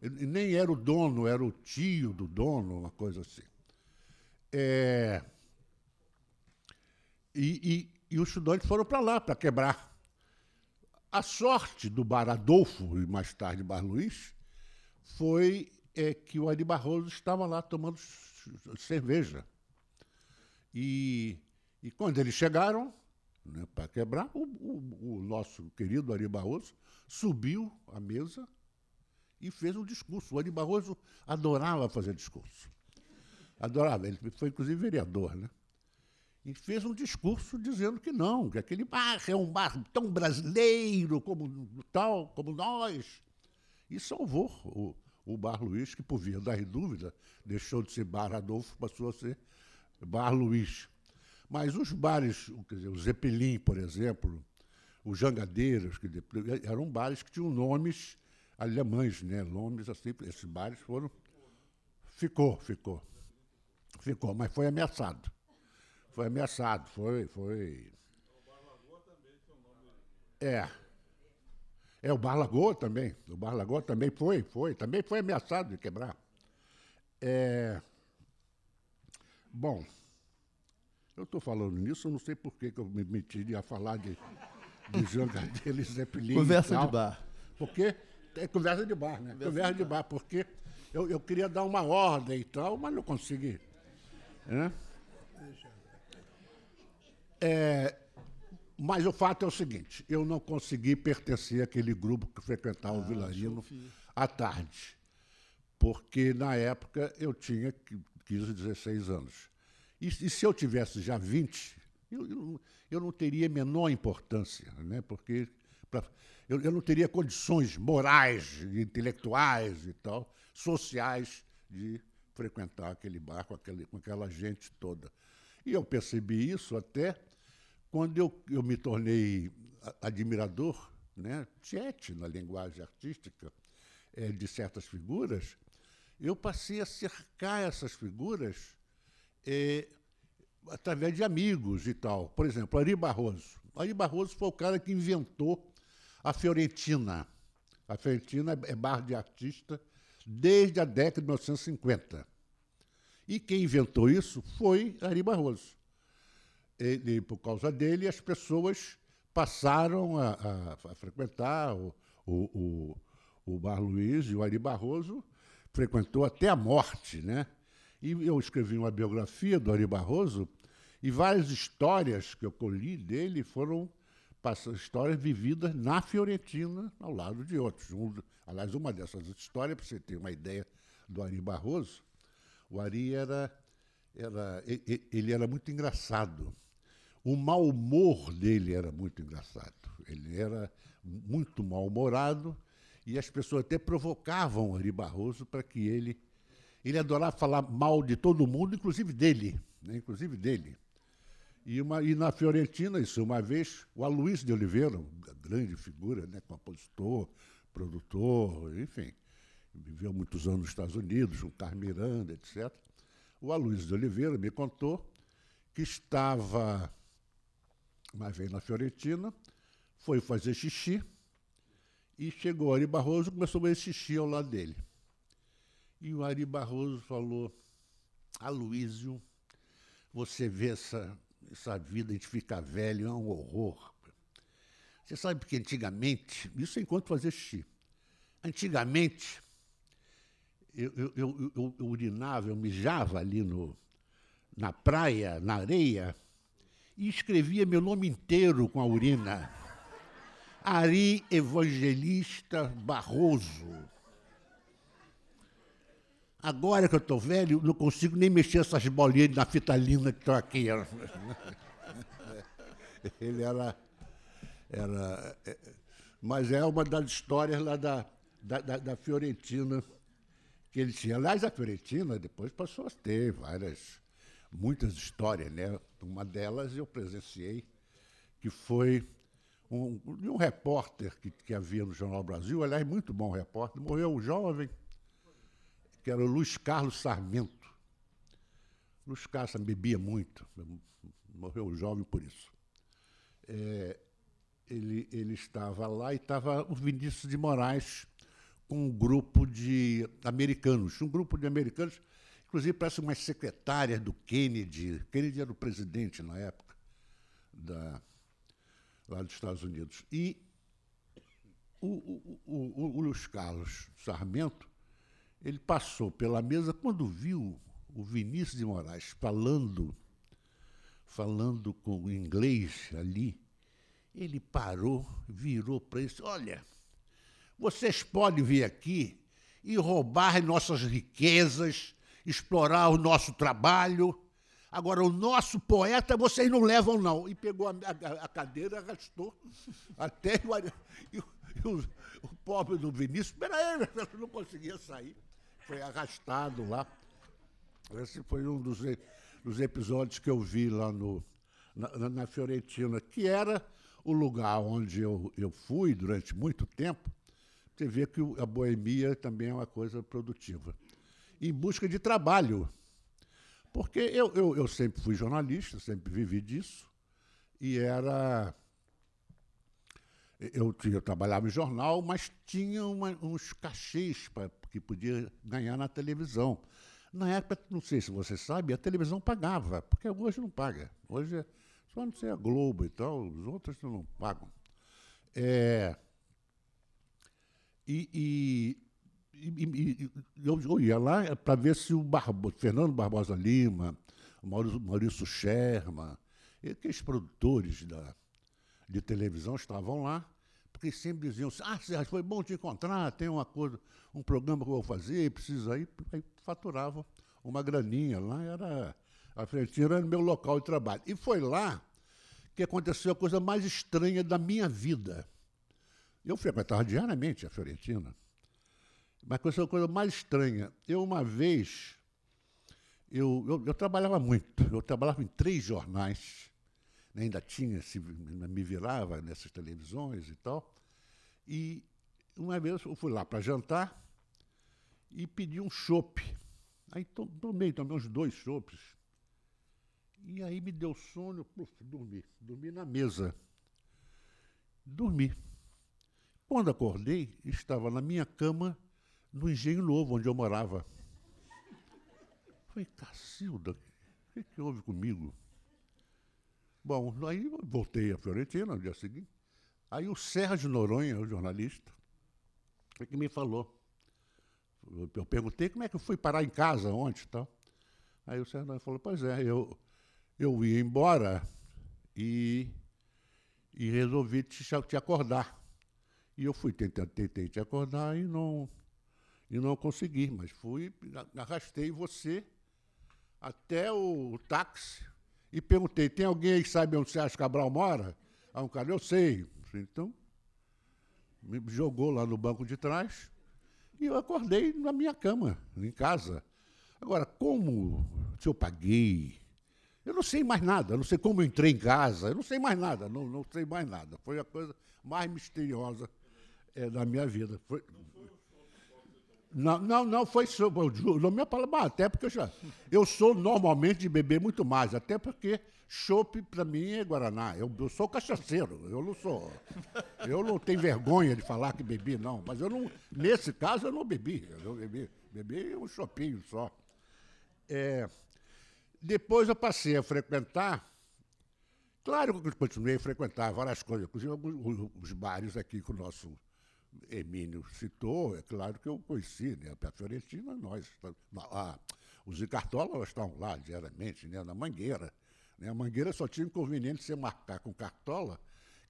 nem era o dono, era o tio do dono, uma coisa assim. É, e, e, e os estudantes foram para lá para quebrar. A sorte do Bar Adolfo e mais tarde Bar Luiz foi é, que o Ari Barroso estava lá tomando cerveja. E, e quando eles chegaram né, para quebrar, o, o, o, nosso querido Ari Barroso subiu à mesa e fez um discurso. O Aníbal Barroso adorava fazer discurso. Adorava, ele foi inclusive vereador, né? E fez um discurso dizendo que não, que aquele bar é um bar tão brasileiro como tal, como nós. E salvou o, o Bar Luiz, que por via das dúvida deixou de ser Bar Adolfo, passou a ser Bar Luiz. Mas os bares, dizer, o Zeppelin, por exemplo, os jangadeiros, que depois, eram bares que tinham nomes alemães, né? Nomes assim, esses bares foram. Ficou, ficou. Ficou, mas foi ameaçado. Foi ameaçado, foi. foi... É. É, o Bar Lagoa também. O Bar Lagoa também foi, foi. Também foi ameaçado de quebrar. É... Bom, eu estou falando nisso, não sei por que eu me meti a falar de de Jangadeiro e Zeppelin. Conversa de bar. Porque. É conversa de bar, né? Conversa, conversa de, de bar. bar, porque eu, eu queria dar uma ordem e tal, mas não consegui. Né? É, mas o fato é o seguinte: eu não consegui pertencer àquele grupo que frequentava ah, o Vilarino à tarde, porque na época eu tinha 15, 16 anos. E, e se eu tivesse já 20, eu, eu, eu não teria menor importância, né? porque pra, eu, eu não teria condições morais, intelectuais e tal, sociais, de frequentar aquele bar com, aquele, com aquela gente toda. E eu percebi isso até quando eu, eu me tornei admirador, né, tiete na linguagem artística, é, de certas figuras, eu passei a cercar essas figuras é, através de amigos e tal. Por exemplo, Ari Barroso. Ari Barroso foi o cara que inventou a Fiorentina. A Fiorentina é bar de artista desde a década de 1950. E quem inventou isso foi Ari Barroso. Ele, por causa dele, as pessoas passaram a, a, a frequentar o, o, o, o Bar Luiz e o Ari Barroso frequentou até a morte, né? E eu escrevi uma biografia do Ari Barroso e várias histórias que eu colhi dele foram histórias vividas na Fiorentina, ao lado de outros. Um, aliás, uma dessas histórias, para você ter uma ideia do Ari Barroso, o Ari era, era, ele era muito engraçado. O mau humor dele era muito engraçado. Ele era muito mal-humorado e as pessoas até provocavam o Ari Barroso para que ele ele adorava falar mal de todo mundo, inclusive dele. Né? Inclusive dele. E, uma, e na Fiorentina, isso, uma vez, o Aloysio de Oliveira, grande figura, né? compositor, produtor, enfim, viveu muitos anos nos Estados Unidos, com Miranda, etc. O Aloysio de Oliveira me contou que estava uma vez na Fiorentina, foi fazer xixi e chegou Ari Barroso e começou a fazer xixi ao lado dele. E o Ari Barroso falou, Aloísio, você vê essa, essa vida de ficar velho, é um horror. Você sabe que antigamente, isso é enquanto fazia xixi, antigamente eu, eu, eu, eu, urinava, eu mijava ali no, na praia, na areia, e escrevia meu nome inteiro com a urina. Ari Evangelista Barroso. Agora que eu estou velho, não consigo nem mexer essas bolinhas na fita linda que estão aqui. *laughs* Ele era, era. É, é, mas é uma das histórias lá da, da, da, da Fiorentina que ele tinha. Aliás, a Fiorentina depois passou a ter várias, muitas histórias, né? Uma delas eu presenciei, que foi um, um repórter que, que havia no Jornal Brasil, aliás, muito bom repórter, morreu jovem que era o Luiz Carlos Sarmento. Luiz Carlos bebia muito, morreu jovem por isso. É, ele, ele estava lá e estava o Vinícius de Moraes com um grupo de americanos, um grupo de americanos, inclusive parece umas secretárias do Kennedy, Kennedy era o presidente na época da, lá dos Estados Unidos. E o, o, o, o Luiz Carlos Sarmento ele passou pela mesa quando viu o Vinícius de Moraes falando, falando com inglês ali. Ele parou, virou para ele: Olha, vocês podem vir aqui e roubar nossas riquezas, explorar o nosso trabalho. Agora, o nosso poeta vocês não levam, não. E pegou a, a, a cadeira, arrastou até. *laughs* E, o, e o, o pobre do Vinícius, peraí, *laughs* não conseguia sair foi arrastado lá. Esse foi um dos, dos episódios que eu vi lá no, na, na Fiorentina, que era o lugar onde eu, eu fui durante muito tempo. Você vê que a boemia também é uma coisa produtiva. Em busca de trabalho. Porque eu, eu, eu sempre fui jornalista, sempre vivi disso. E era eu, eu, trabalhava em jornal, mas tinha uma, uns cachês que podia ganhar na televisão. Na época, não sei se você sabe, a televisão pagava, porque hoje não paga. Hoje é só não sei a Globo e tal, os outros não pagam. É, e, e, e, e eu, eu, ia lá para ver se o Barbo, Fernando Barbosa Lima, o Maurício, Maurício Sherman, aqueles produtores da, de televisão estavam lá porque sempre diziam, assim, ah, Sérgio, foi bom te encontrar, tem uma coisa, um programa que eu vou fazer, precisa aí, aí faturava uma graninha lá, era a Frentina era meu local de trabalho. E foi lá que aconteceu a coisa mais estranha da minha vida. Eu frequentava diariamente a Fiorentina, mas aconteceu a coisa mais estranha. Eu, uma vez, eu, eu, eu trabalhava muito, eu trabalhava em três jornais, né, ainda tinha, se, me virava nessas televisões e tal. E uma vez eu fui lá para jantar e pedi um chope. Aí tomei, tomei uns dois chopes. E aí me deu sono, puf, dormi. Dormi na mesa. Dormi. Quando acordei, estava na minha cama, no Engenho Novo, onde eu morava. Falei, Cacilda, o que, é que houve comigo? Bom, aí voltei à Fiorentina no dia seguinte. Aí o Sérgio Noronha, o jornalista, é que me falou. Eu perguntei como é que eu fui parar em casa ontem e tal. Aí o Sérgio Noronha falou, pois é, eu, eu ia embora e, e resolvi te, te acordar. E eu fui, tentei, tentei te acordar e não, e não consegui, mas fui, arrastei você até o táxi e perguntei: tem alguém aí que sabe onde Sérgio Cabral mora? Aí um cara, eu sei. Então, me jogou lá no banco de trás e eu acordei na minha cama, em casa. Agora, como se eu paguei? Eu não sei mais nada, eu não sei como eu entrei em casa, eu não sei mais nada, não, não sei mais nada. Foi a coisa mais misteriosa é, da minha vida. Foi, não foi não, não, não foi sobre. Não me apalma, até porque eu já. Eu sou normalmente de beber muito mais, até porque chope para mim é Guaraná. Eu, eu, sou cachaceiro, eu não sou. Eu não tenho vergonha de falar que bebi, não. Mas eu não. Nesse caso eu não bebi. Eu bebi. Bebi um chopinho só. É, depois eu passei a frequentar. Claro que eu continuei a frequentar várias coisas, inclusive alguns, os bares aqui com o nosso Emílio citou, é claro que eu conheci, né? A Fiorentina, nós. A, os cartola, nós estávamos lá diariamente, né? Na Mangueira. Né? A Mangueira só tinha inconveniente de você marcar com Cartola,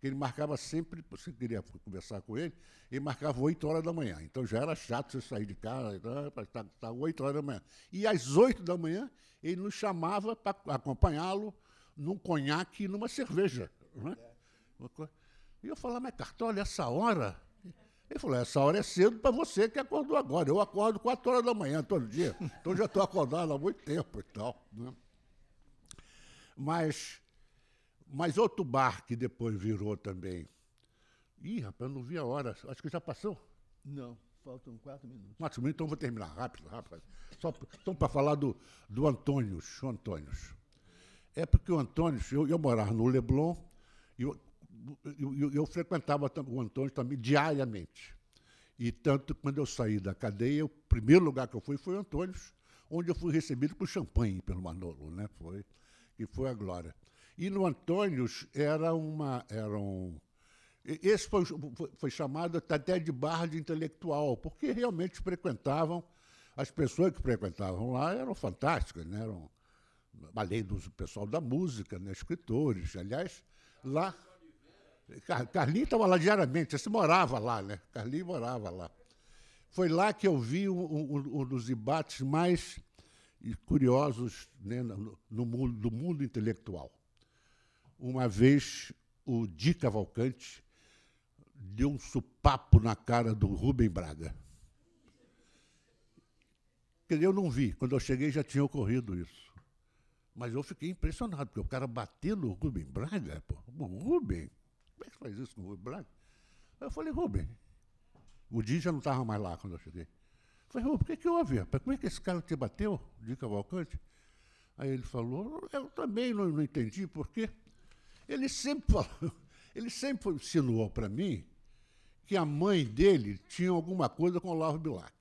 que ele marcava sempre, você queria conversar com ele, ele marcava 8 horas da manhã. Então já era chato você sair de casa, estar tá, 8 tá horas da manhã. E às 8 da manhã, ele nos chamava para acompanhá-lo num conhaque e numa cerveja. Né? É. E eu falava, mas Cartola, essa hora ele falou, essa hora é cedo para você que acordou agora. Eu acordo 4 horas da manhã todo dia. Então já estou acordado há muito tempo e tal. Né? Mas, mas outro bar que depois virou também. Ih, rapaz, não vi a hora. Acho que já passou. Não, faltam quatro minutos. Quatro minutos, então vou terminar rápido, rapaz. Só então, para falar do, do Antônios, antônio É porque o antônio eu, eu morava no Leblon, e eu, eu, frequentava o Antônio também diariamente. E tanto quando eu saí da cadeia, o primeiro lugar que eu fui foi o Antônio, onde eu fui recebido com champanhe pelo Manolo, né? Foi e foi a glória. E no Antônio era uma era um esse foi, foi chamado até de bar de intelectual, porque realmente frequentavam, as pessoas que frequentavam lá eram fantásticas, né? eram, além do pessoal da música, né? escritores. Aliás, lá Carlinhos estava lá diariamente, você morava lá, né? Carlinhos morava lá. Foi lá que eu vi um, um, um dos embates mais curiosos né, no, no, mundo, do mundo intelectual. Uma vez, o Di Cavalcante deu um supapo na cara do Rubem Braga. Eu não vi, quando eu cheguei já tinha ocorrido isso. Mas eu fiquei impressionado, porque o cara bateu no Rubem Braga, pô, o Rubem como é que faz isso com o Rubem Braga? Aí eu falei, Rubem, o Di já não estava mais lá quando eu cheguei. Eu falei, Rubem, o que, que houve? Rapaz? Como é que esse cara te bateu, de Cavalcante? Aí ele falou, eu também não, não entendi por quê. Ele sempre falou, *laughs* ele sempre insinuou para mim que a mãe dele tinha alguma coisa com o Olavo Bilac.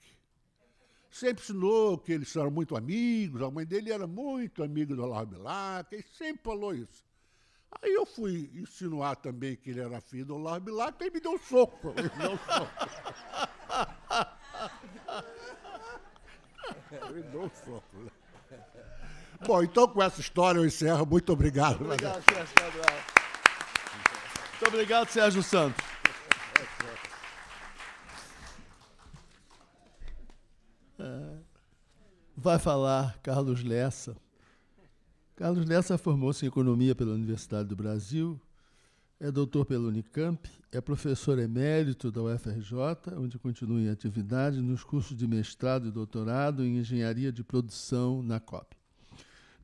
Sempre ensinou que eles eram muito amigos, a mãe dele era muito amiga do Olavo Bilac, ele sempre falou isso. Aí eu fui insinuar também que ele era filho do Olavo Bilac, e me deu um soco. Me deu um soco. *laughs* me deu um soco. Né? Bom, então com essa história eu encerro. Muito obrigado. Obrigado, Sérgio Cabral. Muito obrigado, Sérgio Santos. Vai falar Carlos Lessa. Carlos Lessa formou-se em Economia pela Universidade do Brasil, é doutor pela Unicamp, é professor emérito da UFRJ, onde continua em atividade nos cursos de mestrado e doutorado em Engenharia de Produção na COP.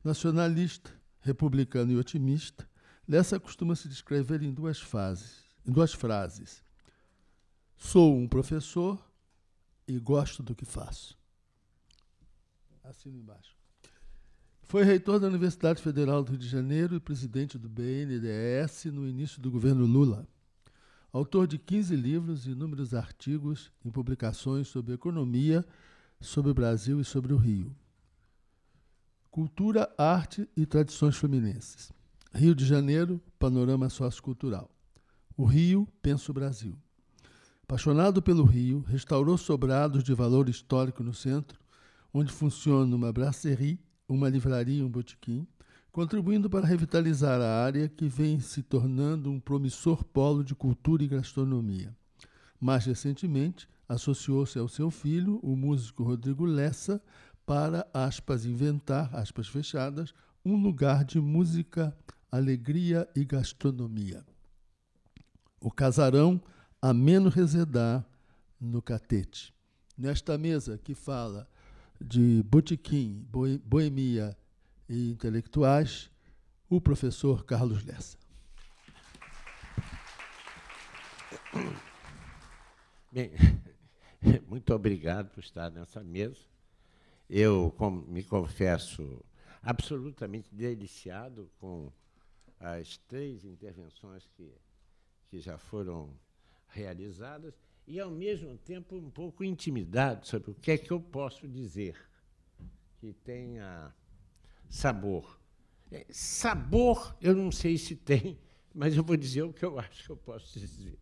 Nacionalista, republicano e otimista, Lessa costuma se descrever em duas, fases, em duas frases. Sou um professor e gosto do que faço. Assino embaixo. Foi reitor da Universidade Federal do Rio de Janeiro e presidente do BNDES no início do governo Lula. Autor de 15 livros e inúmeros artigos em publicações sobre economia, sobre o Brasil e sobre o Rio. Cultura, arte e tradições fluminenses. Rio de Janeiro, panorama sociocultural. O Rio, penso o Brasil. Apaixonado pelo Rio, restaurou sobrados de valor histórico no centro, onde funciona uma brasserie uma livraria e um botequim, contribuindo para revitalizar a área que vem se tornando um promissor polo de cultura e gastronomia. Mais recentemente, associou-se ao seu filho, o músico Rodrigo Lessa, para, aspas, inventar, aspas fechadas, um lugar de música, alegria e gastronomia. O casarão Ameno Resedar, no Catete. Nesta mesa que fala de Botequim, Boemia e Intelectuais, o professor Carlos Lessa. Bem, *laughs* muito obrigado por estar nessa mesa. Eu me confesso absolutamente deliciado com as três intervenções que, que já foram realizadas e, ao mesmo tempo, um pouco intimidado sobre o que é que eu posso dizer que tenha sabor. É, sabor, eu não sei se tem, mas eu vou dizer o que eu acho que eu posso dizer.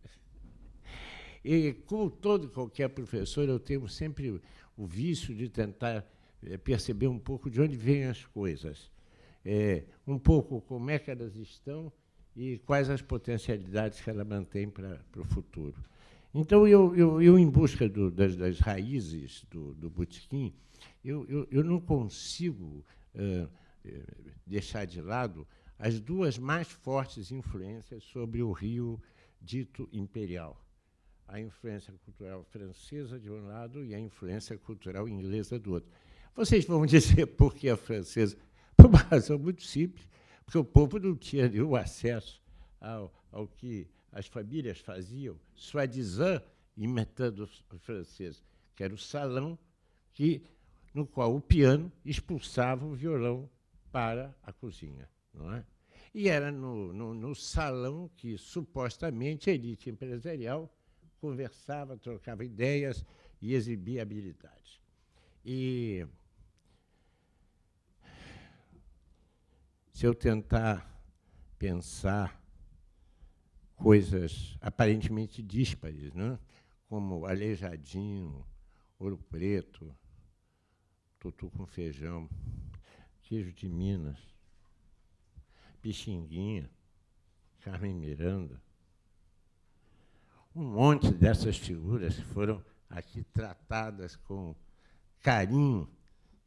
E, como todo e qualquer professor, eu tenho sempre o vício de tentar eh, perceber um pouco de onde vêm as coisas, é, um pouco como é que elas estão e quais as potencialidades que ela mantém para o futuro. Então, eu, eu, eu em busca do, das, das, raízes do, do botequim, eu, eu, eu não consigo uh, deixar de lado as duas mais fortes influências sobre o Rio dito imperial. A influência cultural francesa, de um lado, e a influência cultural inglesa, do outro. Vocês vão *laughs* dizer por que a francesa? Por uma razão muito simples, porque o povo não tinha nenhum acesso ao, ao que as famílias faziam, soi-disant imitando o francês, que era o salão que, no qual o piano expulsava o violão para a cozinha. Não é? E era no, no, no salão que, supostamente, a elite empresarial conversava, trocava ideias e exibia habilidades. E se eu tentar pensar coisas aparentemente díspares, né? como Aleijadinho, Ouro Preto, Tutu com Feijão, Queijo de Minas, Pixinguinha, Carmen Miranda. Um monte dessas figuras que foram aqui tratadas com carinho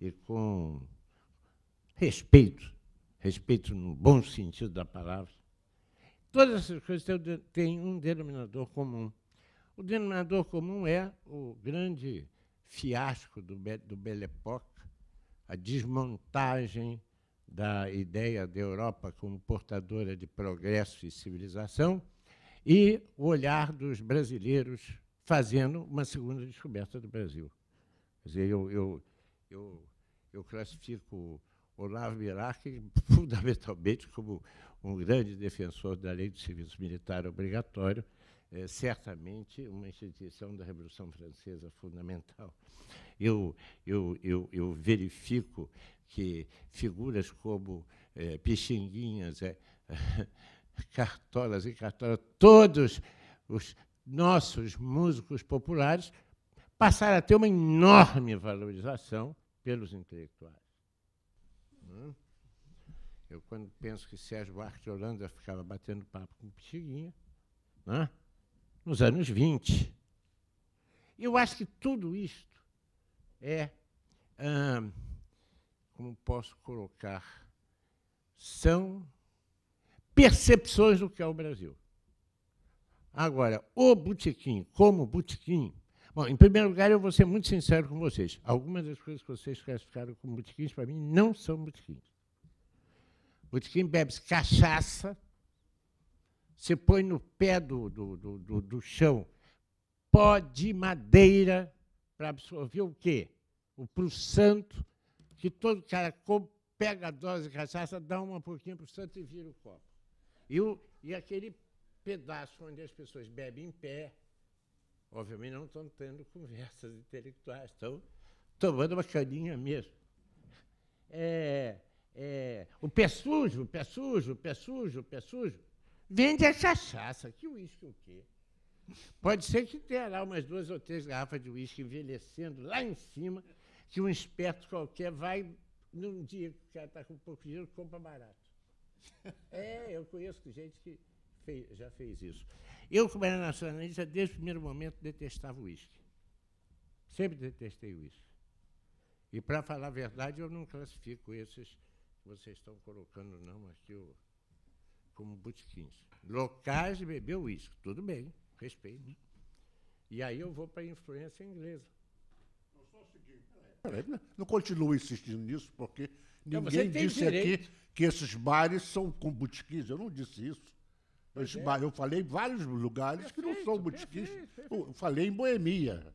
e com respeito, respeito no bom sentido da palavra, Todas essas coisas têm um denominador comum. O denominador comum é o grande fiasco do, Be do Belle Époque, a desmontagem da ideia da Europa como portadora de progresso e civilização e o olhar dos brasileiros fazendo uma segunda descoberta do Brasil. Quer dizer, eu, eu, eu, eu classifico Olavo Bilac *laughs* fundamentalmente como um grande defensor da lei do serviço militar obrigatório, é, certamente uma instituição da Revolução Francesa fundamental. Eu, eu, eu, eu verifico que figuras como é, Pixinguinhas, é, *laughs* Cartolas e Cartolas, todos os nossos músicos populares passaram a ter uma enorme valorização pelos intelectuais. Eu, quando penso que Sérgio Buarque de Holanda ficava batendo papo com Pixinguinha, né? nos anos 20. Eu acho que tudo isto é, hum, como posso colocar, são percepções do que é o Brasil. Agora, o botequim, como botequim, Bom, em primeiro lugar, eu vou ser muito sincero com vocês. Algumas das coisas que vocês classificaram como botequins, para mim, não são botequins. Porque quem bebe cachaça, você põe no pé do, do, do, do chão pó de madeira para absorver o quê? O pro santo, que todo cara pega a dose de cachaça, dá uma pouquinho para o santo e vira o copo. E, o, e aquele pedaço onde as pessoas bebem em pé, obviamente não estão tendo conversas intelectuais, estão tomando uma caninha mesmo. É, é, o pé sujo, pé sujo, pé sujo, pé sujo, vende a cachaça, que uísque o quê? Pode ser que tenha lá umas duas ou três garrafas de uísque envelhecendo lá em cima, que um esperto qualquer vai, num dia que o cara está com pouco dinheiro, compra barato. *laughs* É, eu conheço gente que fez, já fez isso. Eu, como era nacionalista, desde o primeiro momento detestava o uísque. Sempre detestei o uísque. E, para falar a verdade, eu não classifico esses vocês estão colocando não aqui o, como botequins. Locais de beber uísque, tudo bem, respeito. Né? E aí eu vou para a influência inglesa. Não, só o seguinte, não continue insistindo nisso, porque ninguém não, disse direito. aqui que esses bares são com botequins. Eu não disse isso. Mas, mas, eu falei em vários lugares perfeito, que não são botiquistas. Eu falei em Boemia.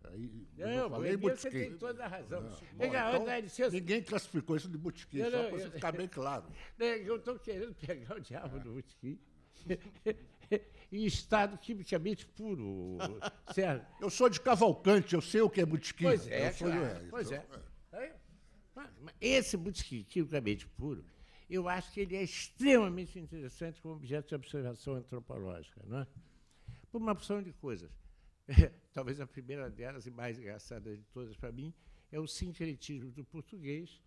Não, eu falei Boemia, em você tem toda a razão. Ah, bom, então, ninguém classificou isso de botiquim, só para você ficar bem claro. *laughs* Eu estou querendo pegar o diabo do botiquim. *laughs* em estado quimicamente puro, *laughs* Eu sou de Cavalcante, eu sei o que é botiquim. Pois é, claro, sou, é pois então, é. é. Esse botiquim quimicamente puro eu acho que ele é extremamente interessante como objeto de observação antropológica, não é? por uma opção de coisas. *laughs* Talvez a primeira delas e mais engraçada de todas para mim é o sincretismo do português,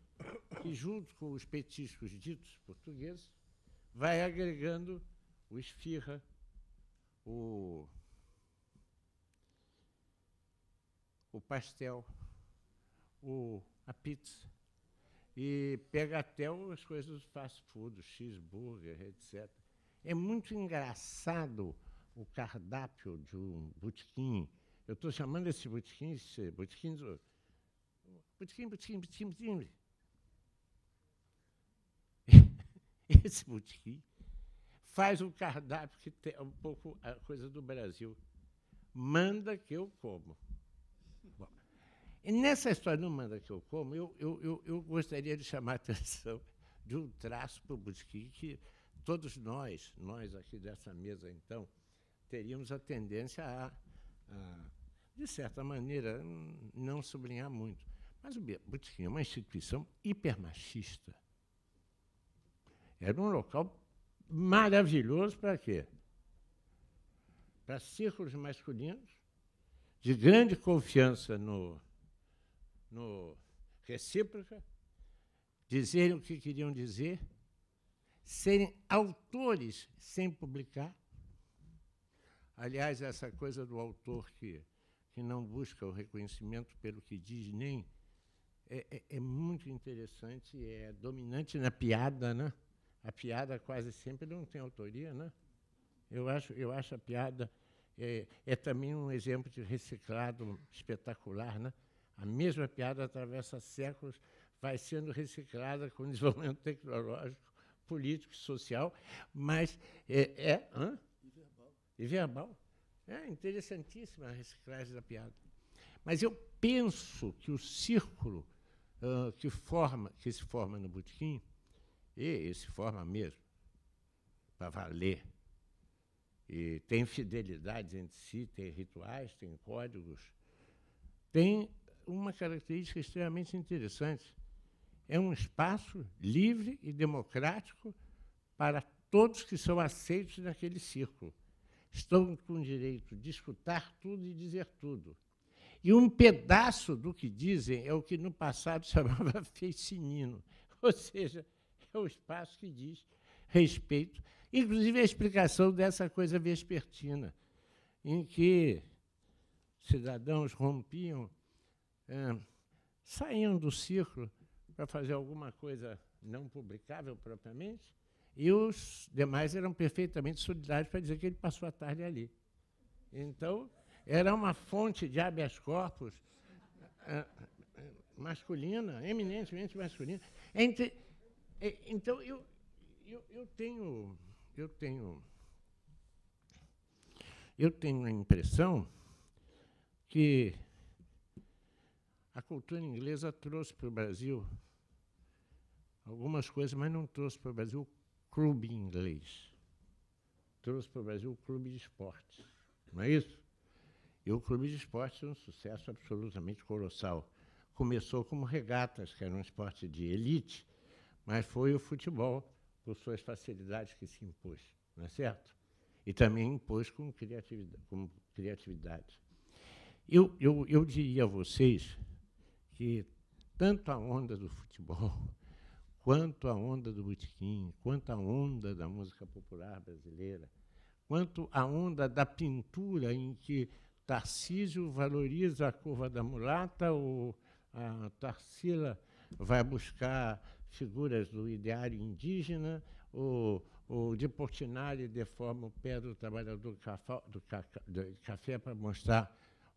que, junto com os petiscos ditos portugueses, vai agregando o esfirra, o, o pastel, o, a pizza, e pega até as coisas do fast food, cheeseburger, etc. É muito engraçado o cardápio de um botequim. Eu estou chamando esse botequim, *laughs* esse botequim, botequim, botequim, botequim, botequim. Esse botequim faz um cardápio que tem um pouco a coisa do Brasil. Manda que eu como. E nessa história no Manda que eu como, eu, eu, eu, eu gostaria de chamar a atenção de um traço para o Busquim que todos nós, nós aqui dessa mesa, então, teríamos a tendência a, a de certa maneira, não sublinhar muito. Mas o Botequim é uma instituição hipermachista. Era um local maravilhoso para quê? Para círculos masculinos, de grande confiança no, no recíproca, dizerem o que queriam dizer, serem autores sem publicar. Aliás, essa coisa do autor que, que não busca o reconhecimento pelo que diz nem é, é, é muito interessante, é dominante na piada, né? A piada quase sempre não tem autoria, né? Eu acho, eu acho a piada é, é também um exemplo de reciclado espetacular, né? A mesma piada atravessa séculos, vai sendo reciclada com o desenvolvimento tecnológico, político, social, mas é. é hã? E verbal. E verbal. É interessantíssima a reciclagem da piada. Mas eu penso que o círculo uh, que, forma, que se forma no botequim, e se forma mesmo, para valer, e tem fidelidades entre si, tem rituais, tem códigos, tem uma característica extremamente interessante. É um espaço livre e democrático para todos que são aceitos naquele círculo. Estão com direito de escutar tudo e dizer tudo. E um pedaço do que dizem é o que no passado chamava *laughs* feicinino, ou seja, é o espaço que diz respeito, inclusive a explicação dessa coisa vespertina, em que cidadãos rompiam é, saindo do círculo para fazer alguma coisa não publicável propriamente, e os demais eram perfeitamente solidários para dizer que ele passou a tarde ali. Então, era uma fonte de habeas corpus é, masculina, eminentemente masculina. Entre, é, então, eu, eu, eu tenho... Eu tenho eu tenho a impressão que a cultura inglesa trouxe para o Brasil algumas coisas, mas não trouxe para o Brasil o clube inglês. Trouxe para o Brasil o clube de esportes, não é isso? E o clube de esportes é um sucesso absolutamente colossal. Começou como regatas, que era um esporte de elite, mas foi o futebol, por suas facilidades, que se impôs, não é certo? E também impôs com criatividade. Com criatividade. Eu, eu, eu diria a vocês porque tanto a onda do futebol, *laughs* quanto a onda do botequim, quanto a onda da música popular brasileira, quanto a onda da pintura em que Tarcísio valoriza a curva da mulata ou a Tarsila vai buscar figuras do ideário indígena ou, ou de Portinari deforma o pé do trabalhador do café, café para mostrar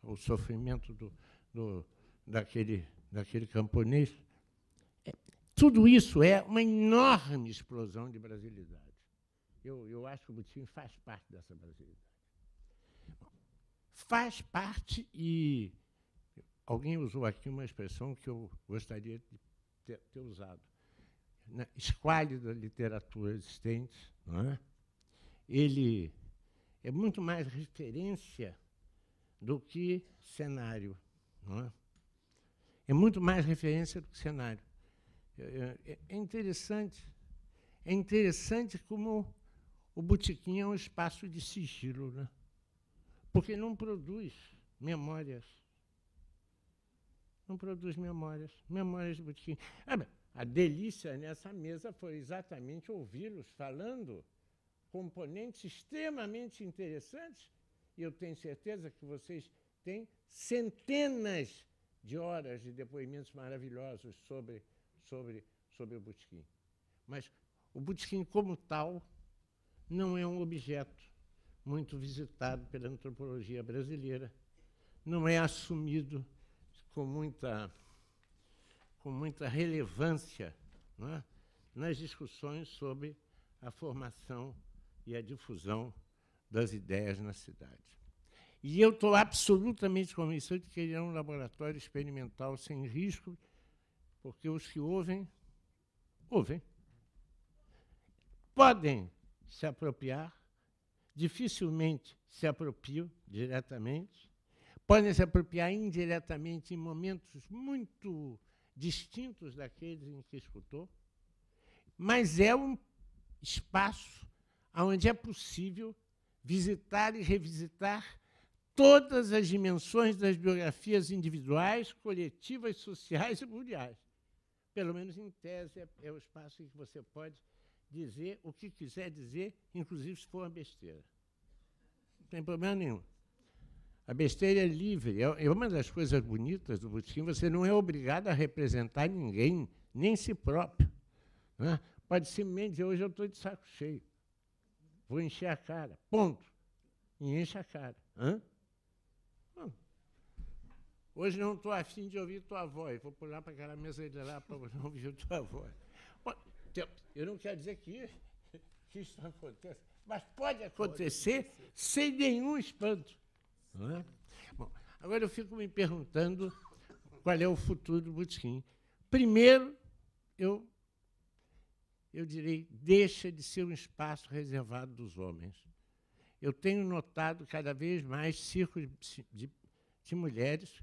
o sofrimento do, do, daquele, daquele camponês. É, tudo isso é uma enorme explosão de brasilidade. Eu, eu acho que o Mutim faz parte dessa brasilidade. Faz parte e alguém usou aqui uma expressão que eu gostaria de ter, ter usado. Na esquálida literatura existente, é? ele é muito mais referência do que cenário. Não é? É muito mais referência do que cenário. É, é interessante, é interessante como o botequim é um espaço de sigilo, né? porque não produz memórias. Não produz memórias, memórias de botequim. Ah, a delícia nessa mesa foi exatamente ouvi-los falando componentes extremamente interessantes, e eu tenho certeza que vocês têm centenas de horas de depoimentos maravilhosos sobre, sobre, sobre o Butchkin. Mas o Butchkin, como tal, não é um objeto muito visitado pela antropologia brasileira, não é assumido com muita, com muita relevância é? nas discussões sobre a formação e a difusão das ideias na cidade. E eu estou absolutamente convencido de que ele é um laboratório experimental sem risco, porque os que ouvem, ouvem. Podem se apropriar, dificilmente se apropriam diretamente, podem se apropriar indiretamente em momentos muito distintos daqueles em que escutou, mas é um espaço onde é possível visitar e revisitar todas as dimensões das biografias individuais, coletivas, sociais e mundiais. Pelo menos em tese é, é o espaço em que você pode dizer o que quiser dizer, inclusive se for uma besteira. Não tem problema nenhum. A besteira é livre. É, é uma das coisas bonitas do botequim, você não é obrigado a representar ninguém, nem si próprio. Né? Pode simplesmente dizer, hoje eu estou de saco cheio. Vou encher a cara. Ponto. E enche a cara. Hã? Hum. Hoje não estou afim de ouvir tua voz. Vou pular para aquela mesa de lá para não *laughs* ouvir tua voz. Bom, eu não quero dizer que, que isso não aconteça, mas pode acontecer, pode acontecer. sem nenhum espanto. Não é? Bom, agora eu fico me perguntando qual é o futuro do Butiquim. Primeiro, eu, eu direi, deixa de ser um espaço reservado dos homens eu tenho notado cada vez mais círculos de, de, de mulheres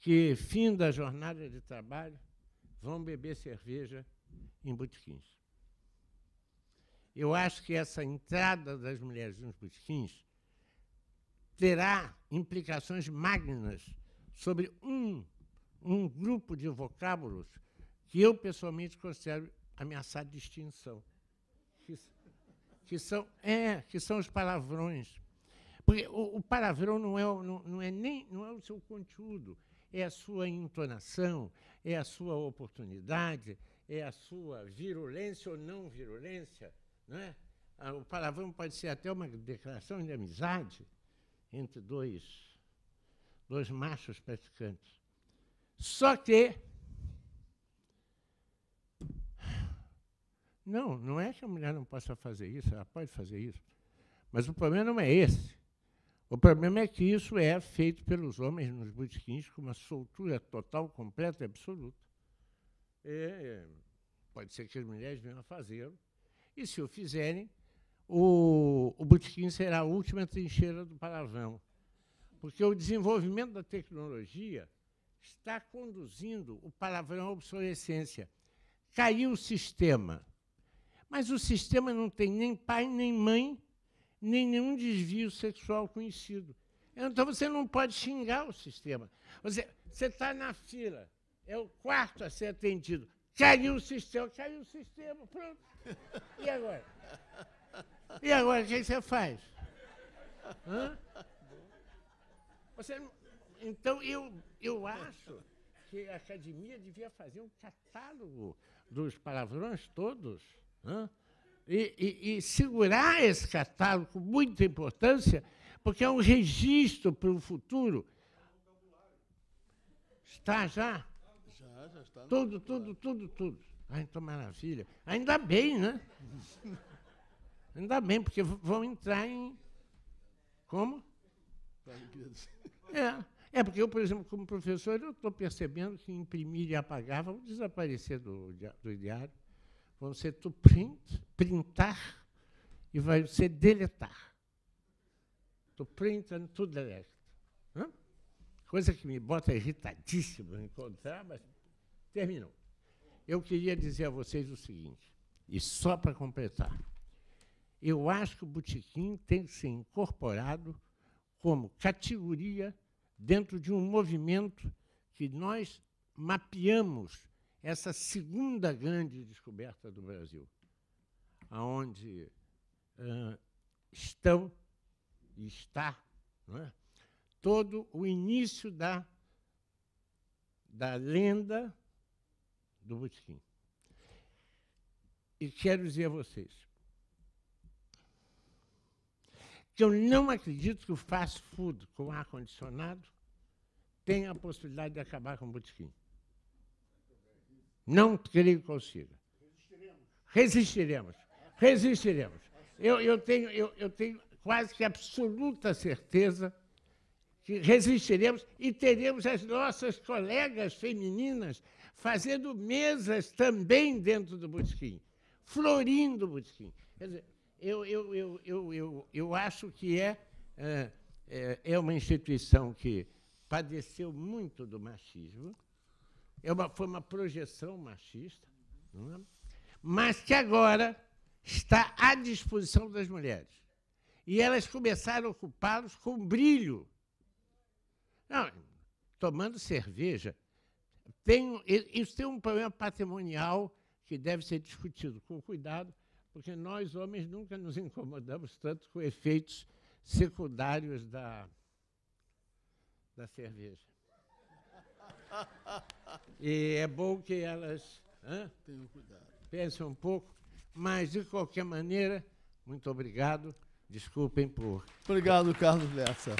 que, fim da jornada de trabalho, vão beber cerveja em botequins. Eu acho que essa entrada das mulheres nos botequins terá implicações magnas sobre um, um grupo de vocábulos que eu pessoalmente considero ameaçado de extinção, que são, é, que são os palavrões. Porque o, o palavrão não é, não, não, é nem, não é o seu conteúdo, é a sua entonação, é a sua oportunidade, é a sua virulência ou não virulência. Não é? Ah, o palavrão pode ser até uma declaração de amizade entre dois, dois machos praticantes. Só que Não, não é que a mulher não possa fazer isso, ela pode fazer isso. Mas o problema não é esse. O problema é que isso é feito pelos homens nos botequins com uma soltura total, completa e absoluta. É, pode ser que as mulheres venham a fazê-lo. E se o fizerem, o, o botequim será a última trincheira do palavrão. Porque o desenvolvimento da tecnologia está conduzindo o palavrão à obsolescência. Caiu o sistema mas o sistema não tem nem pai, nem mãe, nem nenhum desvio sexual conhecido. Então você não pode xingar o sistema. Você está na fila, é o quarto a ser atendido. Caiu o sistema, caiu o sistema, pronto. E agora? E agora o que você faz? Hã? Você, então eu, eu acho que a academia devia fazer um catálogo dos palavrões todos. Né? E, e, e, segurar esse catálogo com muita importância, porque é um registro para o futuro. Está já? Já, já está. Tudo, tudo, tudo, tudo. Ai, então maravilha. Ainda bem, né? *laughs* Ainda bem, porque vão entrar em. Como? *laughs* É. É porque eu, por exemplo, como professor, eu estou percebendo que imprimir e apagar vão desaparecer do, do diário. Quando ser tu print, printar e vai ser deletar. Tu print e tu delete. Hã? Coisa que me bota irritadíssimo encontrar, mas terminou. Eu queria dizer a vocês o seguinte, e só para completar. Eu acho que o botequim tem que ser incorporado como categoria dentro de um movimento que nós mapeamos essa segunda grande descoberta do Brasil, aonde uh, estão e está é? todo o início da, da lenda do Botequim. E quero dizer a vocês que eu não acredito que o fast food com ar-condicionado tenha a possibilidade de acabar com o Botequim. Não creio que consiga. Resistiremos. Resistiremos. Eu, eu, tenho, eu, eu tenho quase que absoluta certeza que resistiremos e teremos as nossas colegas femininas fazendo mesas também dentro do Busquim, florindo o Busquim. Quer dizer, eu, eu, eu, eu, eu, eu acho que é, é, é, é uma instituição que padeceu muito do machismo, é uma, foi uma projeção machista, é? mas que agora está à disposição das mulheres. E elas começaram a ocupá-los com brilho. Não, tomando cerveja, tem, isso tem um problema patrimonial que deve ser discutido com cuidado, porque nós, homens, nunca nos incomodamos tanto com efeitos secundários da, da cerveja. E é bom que elas Tenham cuidado. pensem um pouco, mas de qualquer maneira, muito obrigado. Desculpem por. Obrigado, Carlos Lessa.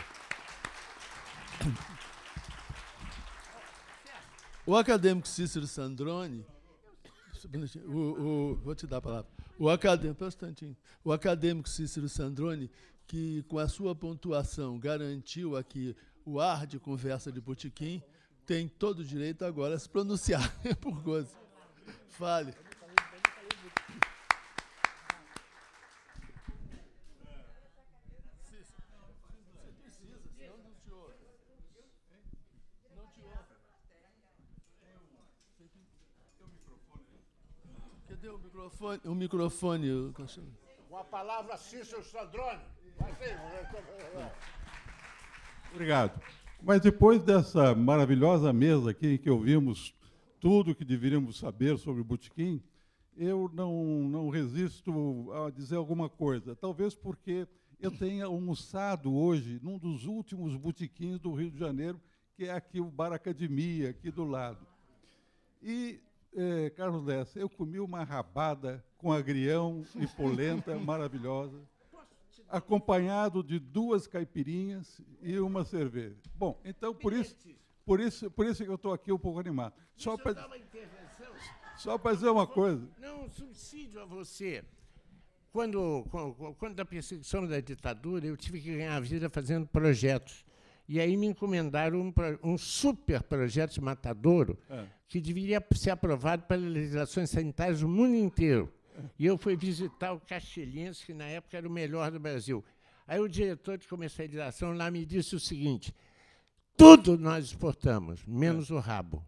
O acadêmico Cícero Sandrone. O, o, vou te dar a palavra. O acadêmico, o acadêmico Cícero Sandrone, que com a sua pontuação garantiu aqui o ar de conversa de botequim, tem todo o direito agora a se pronunciar *laughs* por coisa. Fale. Cadê o microfone? O microfone, Com a palavra Cícero Sandrone. Vai ser. Obrigado. Mas depois dessa maravilhosa mesa aqui, em que ouvimos tudo o que deveríamos saber sobre o botequim, eu não, não resisto a dizer alguma coisa. Talvez porque eu tenha almoçado hoje num dos últimos botequins do Rio de Janeiro, que é aqui o Bar Academia, aqui do lado. E, eh, Carlos Lessa, eu comi uma rabada com agrião e polenta maravilhosa acompanhado de duas caipirinhas e uma cerveja. Bom, então por isso, por isso, por isso que eu estou aqui um pouco animado. Só para só para dizer uma coisa. Não, subsídio a você. Quando, quando, quando da perseguição da ditadura, eu tive que ganhar a vida fazendo projetos. E aí me encomendaram um, um super projeto de matadouro é. que deveria ser aprovado pelas legislações sanitárias do mundo inteiro. E eu fui visitar o Castelhins, que na época era o melhor do Brasil. Aí o diretor de comercialização lá me disse o seguinte: tudo nós exportamos, menos é. o rabo.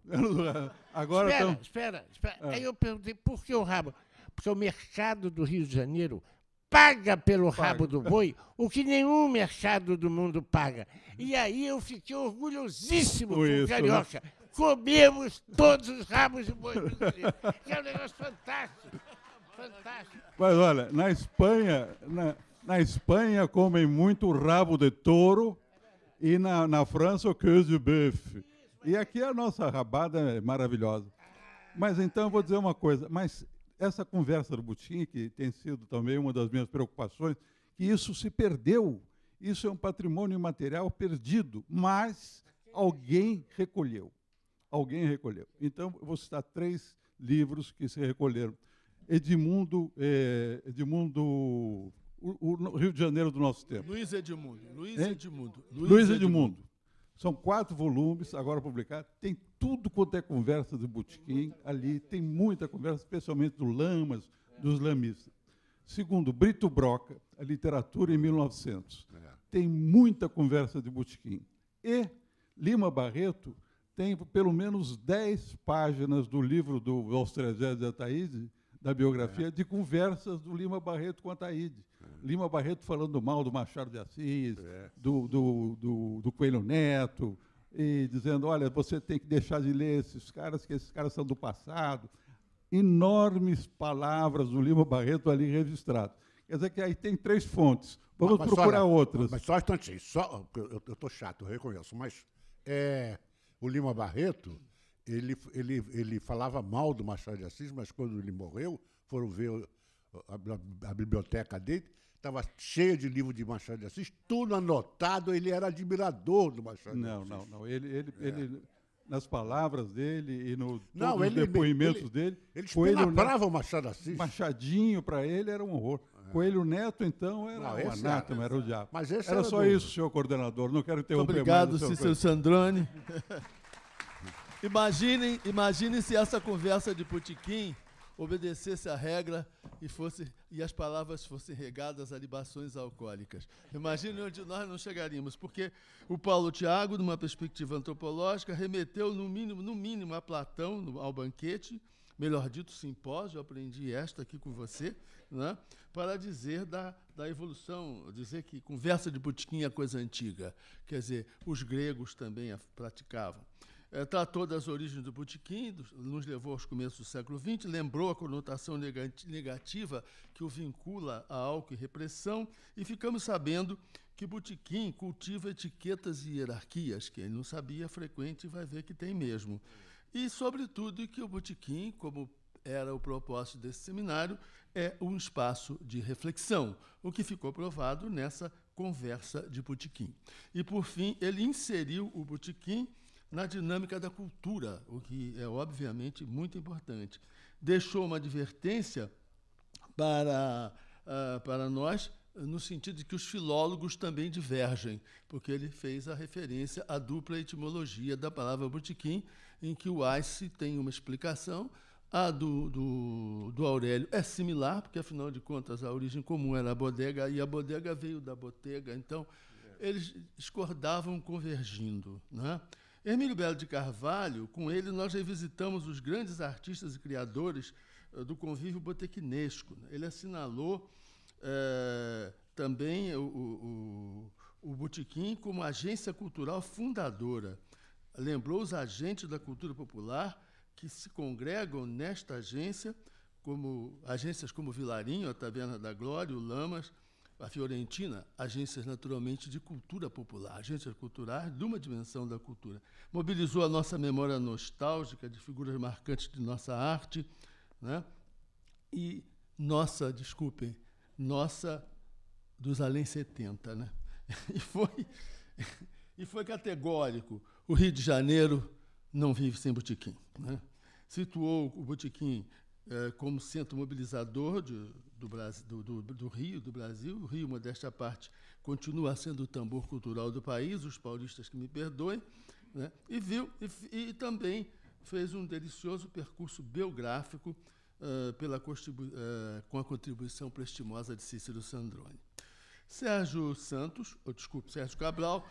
Agora espera, tão... espera, espera. É. Aí eu perguntei por que o rabo? Porque o mercado do Rio de Janeiro paga pelo paga. rabo do boi o que nenhum mercado do mundo paga. E aí eu fiquei orgulhosíssimo Por com o né? carioca. Né? Comemos todos os rabos de boi brasileiro. é um negócio fantástico. Fantástico. Mas olha, na Espanha, na, na Espanha comem muito rabo de touro e na, na França o queijo de bife. E aqui a nossa rabada é maravilhosa. Mas então eu vou dizer uma coisa, mas essa conversa do Butim, que tem sido também uma das minhas preocupações, que isso se perdeu. Isso é um patrimônio material perdido, mas alguém recolheu. Alguém recolheu. Então, eu vou citar três livros que se recolheram. Edmundo, é, Edmundo o, o, Rio de Janeiro do nosso tempo. Luiz Edmundo. Luiz hein? É? Edmundo. Luiz, Luiz Edmundo. Edmundo. São quatro volumes agora publicados. Tem tudo quanto é conversa de Butiquim ali. Tem muita conversa, especialmente do Lamas, dos lamistas. Segundo, Brito Broca, a literatura em 1900. É. Tem muita conversa de Butiquim. E Lima Barreto tem pelo menos dez páginas do livro do Austrésia de Ataíde, da biografia, é. de conversas do Lima Barreto com a Taíde. É. Lima Barreto falando mal do Machado de Assis, é. do, do, do, do, Coelho Neto, e dizendo, olha, você tem que deixar de ler esses caras, que esses caras são do passado. Enormes palavras do Lima Barreto ali registradas. Quer dizer que aí tem três fontes. Vamos mas, mas procurar outras. Mas só um instantinho, só, eu estou chato, eu reconheço, mas é, o Lima Barreto ele, ele, ele falava mal do Machado de Assis, mas quando ele morreu, foram ver a, a, a biblioteca dele, estava cheia de livros de Machado de Assis, tudo anotado, ele era admirador do Machado não, de Assis. Não, não, ele, ele, é. ele nas palavras dele e no, não, ele, nos depoimentos ele, dele. Ele espinabrava o Machado de Assis. Machadinho, para ele, era um horror. É. Coelho Neto, então, era não, um anátema, era, era o diabo. Mas era, era só do... isso, senhor coordenador. Não quero interromper Muito obrigado, Obrigado, Cícero Sandrone. *laughs* Imaginem, imaginem se essa conversa de Putiquim obedecesse a regra e fosse e as palavras fossem regadas a libações alcoólicas. Imagine onde nós não chegaríamos, porque o Paulo Tiago, numa perspectiva antropológica, remeteu no mínimo, no mínimo a Platão no, ao banquete, melhor dito, simpósio, aprendi esta aqui com você, né, para dizer da, da evolução, dizer que conversa de botiquim é coisa antiga, quer dizer, os gregos também a praticavam é, tratou das origens do botequim, nos levou aos começos do século XX, lembrou a conotação negativa que o vincula a álcool e repressão, e ficamos sabendo que botequim cultiva etiquetas e hierarquias, que ele não sabia frequente vai ver que tem mesmo. E, sobretudo, que o botequim, como era o propósito desse seminário, é um espaço de reflexão, o que ficou provado nessa conversa de botequim. E, por fim, ele inseriu o botequim na dinâmica da cultura, o que é obviamente muito importante. Deixou uma advertência para, uh, para nós no sentido de que os filólogos também divergem, porque ele fez a referência à dupla etimologia da palavra botiquim, em que o ice tem uma explicação, a do, do, do, Aurélio é similar, porque afinal de contas a origem comum era a bodega, e a bodega veio da botega, então é. eles discordavam convergindo. Né? Hermílio Belo de Carvalho, com ele nós revisitamos os grandes artistas e criadores eh, do convívio botequinesco. Né? Ele assinalou é, também o, o, o Botequim como agência cultural fundadora. Lembrou os agentes da cultura popular que se congregam nesta agência, como agências como Vilarinho, a Taverna da Glória, o Lamas, a Fiorentina, agências naturalmente de cultura popular, agências culturais de uma dimensão da cultura. Mobilizou a nossa memória nostálgica de figuras marcantes de nossa arte né? e nossa, desculpem, nossa dos além 70. Né? *laughs* E, foi, *laughs* e foi categórico. O Rio de Janeiro não vive sem botequim. Né? Situou o botequim eh, como centro mobilizador de, do, Brasil, do, do, do, Rio, do Brasil. O Rio, modesta parte, continua sendo o tambor cultural do país, os paulistas que me perdoem, né? e viu e, e, também fez um delicioso percurso biográfico uh, pela uh, com a contribuição prestimosa de Cícero Sandrone. Sérgio Santos, ou desculpe, Sérgio Cabral,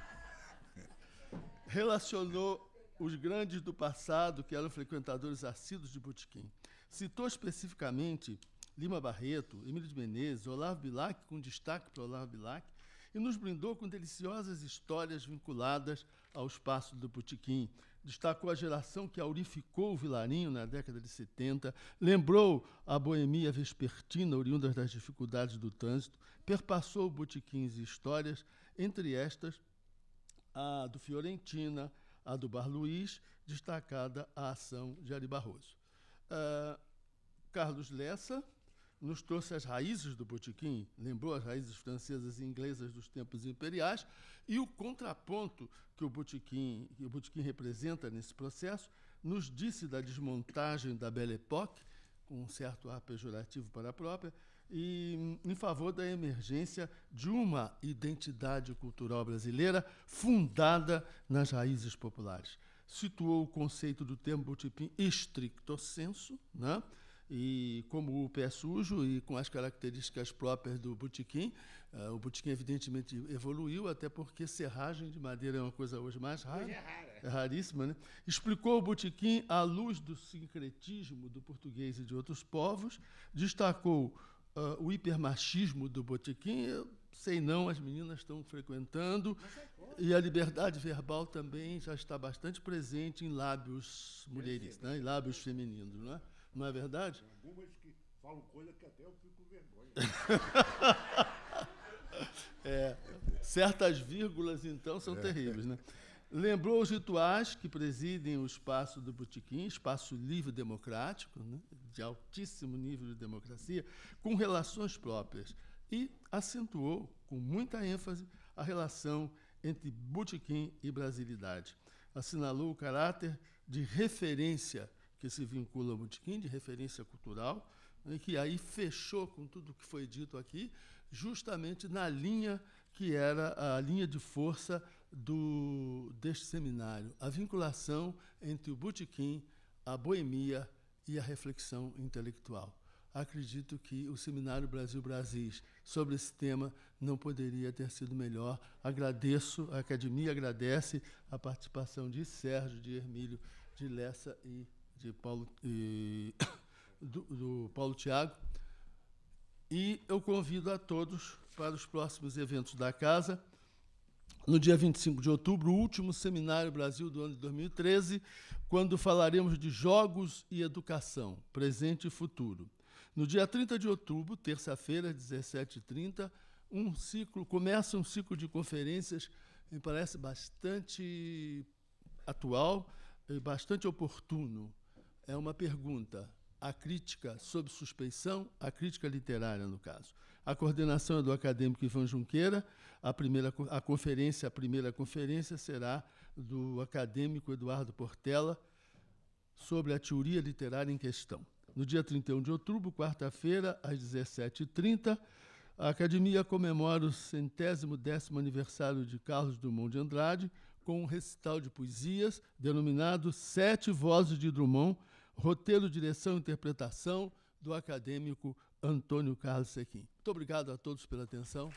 *coughs* relacionou os grandes do passado que eram frequentadores assíduos de botequim. Citou especificamente Lima Barreto, Emílio de Menezes, Olavo Bilac, com destaque para Olavo Bilac, e nos brindou com deliciosas histórias vinculadas ao espaço do botequim. Destacou a geração que aurificou o Vilarinho na década de 70, lembrou a boemia vespertina oriunda das dificuldades do trânsito, perpassou botequins e histórias, entre estas a do Fiorentina, a do Bar Luiz, destacada a ação de Ari Barroso. Uh, Carlos Lessa nos trouxe as raízes do botequim, lembrou as raízes francesas e inglesas dos tempos imperiais e o contraponto que o botequim, que o botiquim representa nesse processo, nos disse da desmontagem da Belle Époque, com um certo ar pejorativo para a própria, e em favor da emergência de uma identidade cultural brasileira fundada nas raízes populares. Situou o conceito do tempo tipim estricto senso, né? e como o pé sujo e com as características próprias do botequim. Uh, eh, o botequim, evidentemente, evoluiu, até porque serragem de madeira é uma coisa hoje mais rara. Hoje é, rara. é raríssima, né? Explicou o botequim à luz do sincretismo do português e de outros povos, destacou uh, o hipermachismo do botequim, eu sei não, as meninas estão frequentando. É e a liberdade verbal também já está bastante presente em lábios mulheres, né? em lábios femininos, não é? Não é verdade? Tem algumas que falam coisa que até eu fico vergonha. *laughs* é, certas vírgulas, então, são é. terríveis, né? Lembrou os rituais que presidem o espaço do Botequim, espaço livre democrático, né, de altíssimo nível de democracia, com relações próprias, e acentuou, com muita ênfase, a relação entre Botequim e brasilidade. Assinalou o caráter de referência que se vincula ao Botequim, de referência cultural, e né, que aí fechou com tudo o que foi dito aqui, justamente na linha que era a linha de força do, deste seminário, a vinculação entre o botequim, a boemia e a reflexão intelectual. Acredito que o seminário Brasil Brasis sobre esse tema não poderia ter sido melhor. Agradeço, a academia agradece a participação de Sérgio, de Hermílio, de Lessa e de Paulo, e *coughs* do, do Paulo Tiago. E eu convido a todos para os próximos eventos da casa no dia 25 de outubro, o último Seminário Brasil do ano de 2013, quando falaremos de jogos e educação, presente e futuro. No dia 30 de outubro, terça-feira, 17h30, um ciclo, começa um ciclo de conferências, me parece bastante atual e eh, bastante oportuno. É uma pergunta: a crítica sob suspeição, a crítica literária, no caso. A coordenação é do acadêmico Ivan Junqueira, a, primeira, a conferência, a primeira conferência será do acadêmico Eduardo Portela sobre a teoria literária em questão. No dia 31 de outubro, quarta-feira, às 17h30, a Academia comemora o centésimo décimo aniversário de Carlos Drummond de Andrade com um recital de poesias denominado Sete Vozes de Drummond, roteiro, direção e interpretação do acadêmico Antônio Carlos Sequim. Muito obrigado a todos pela atenção.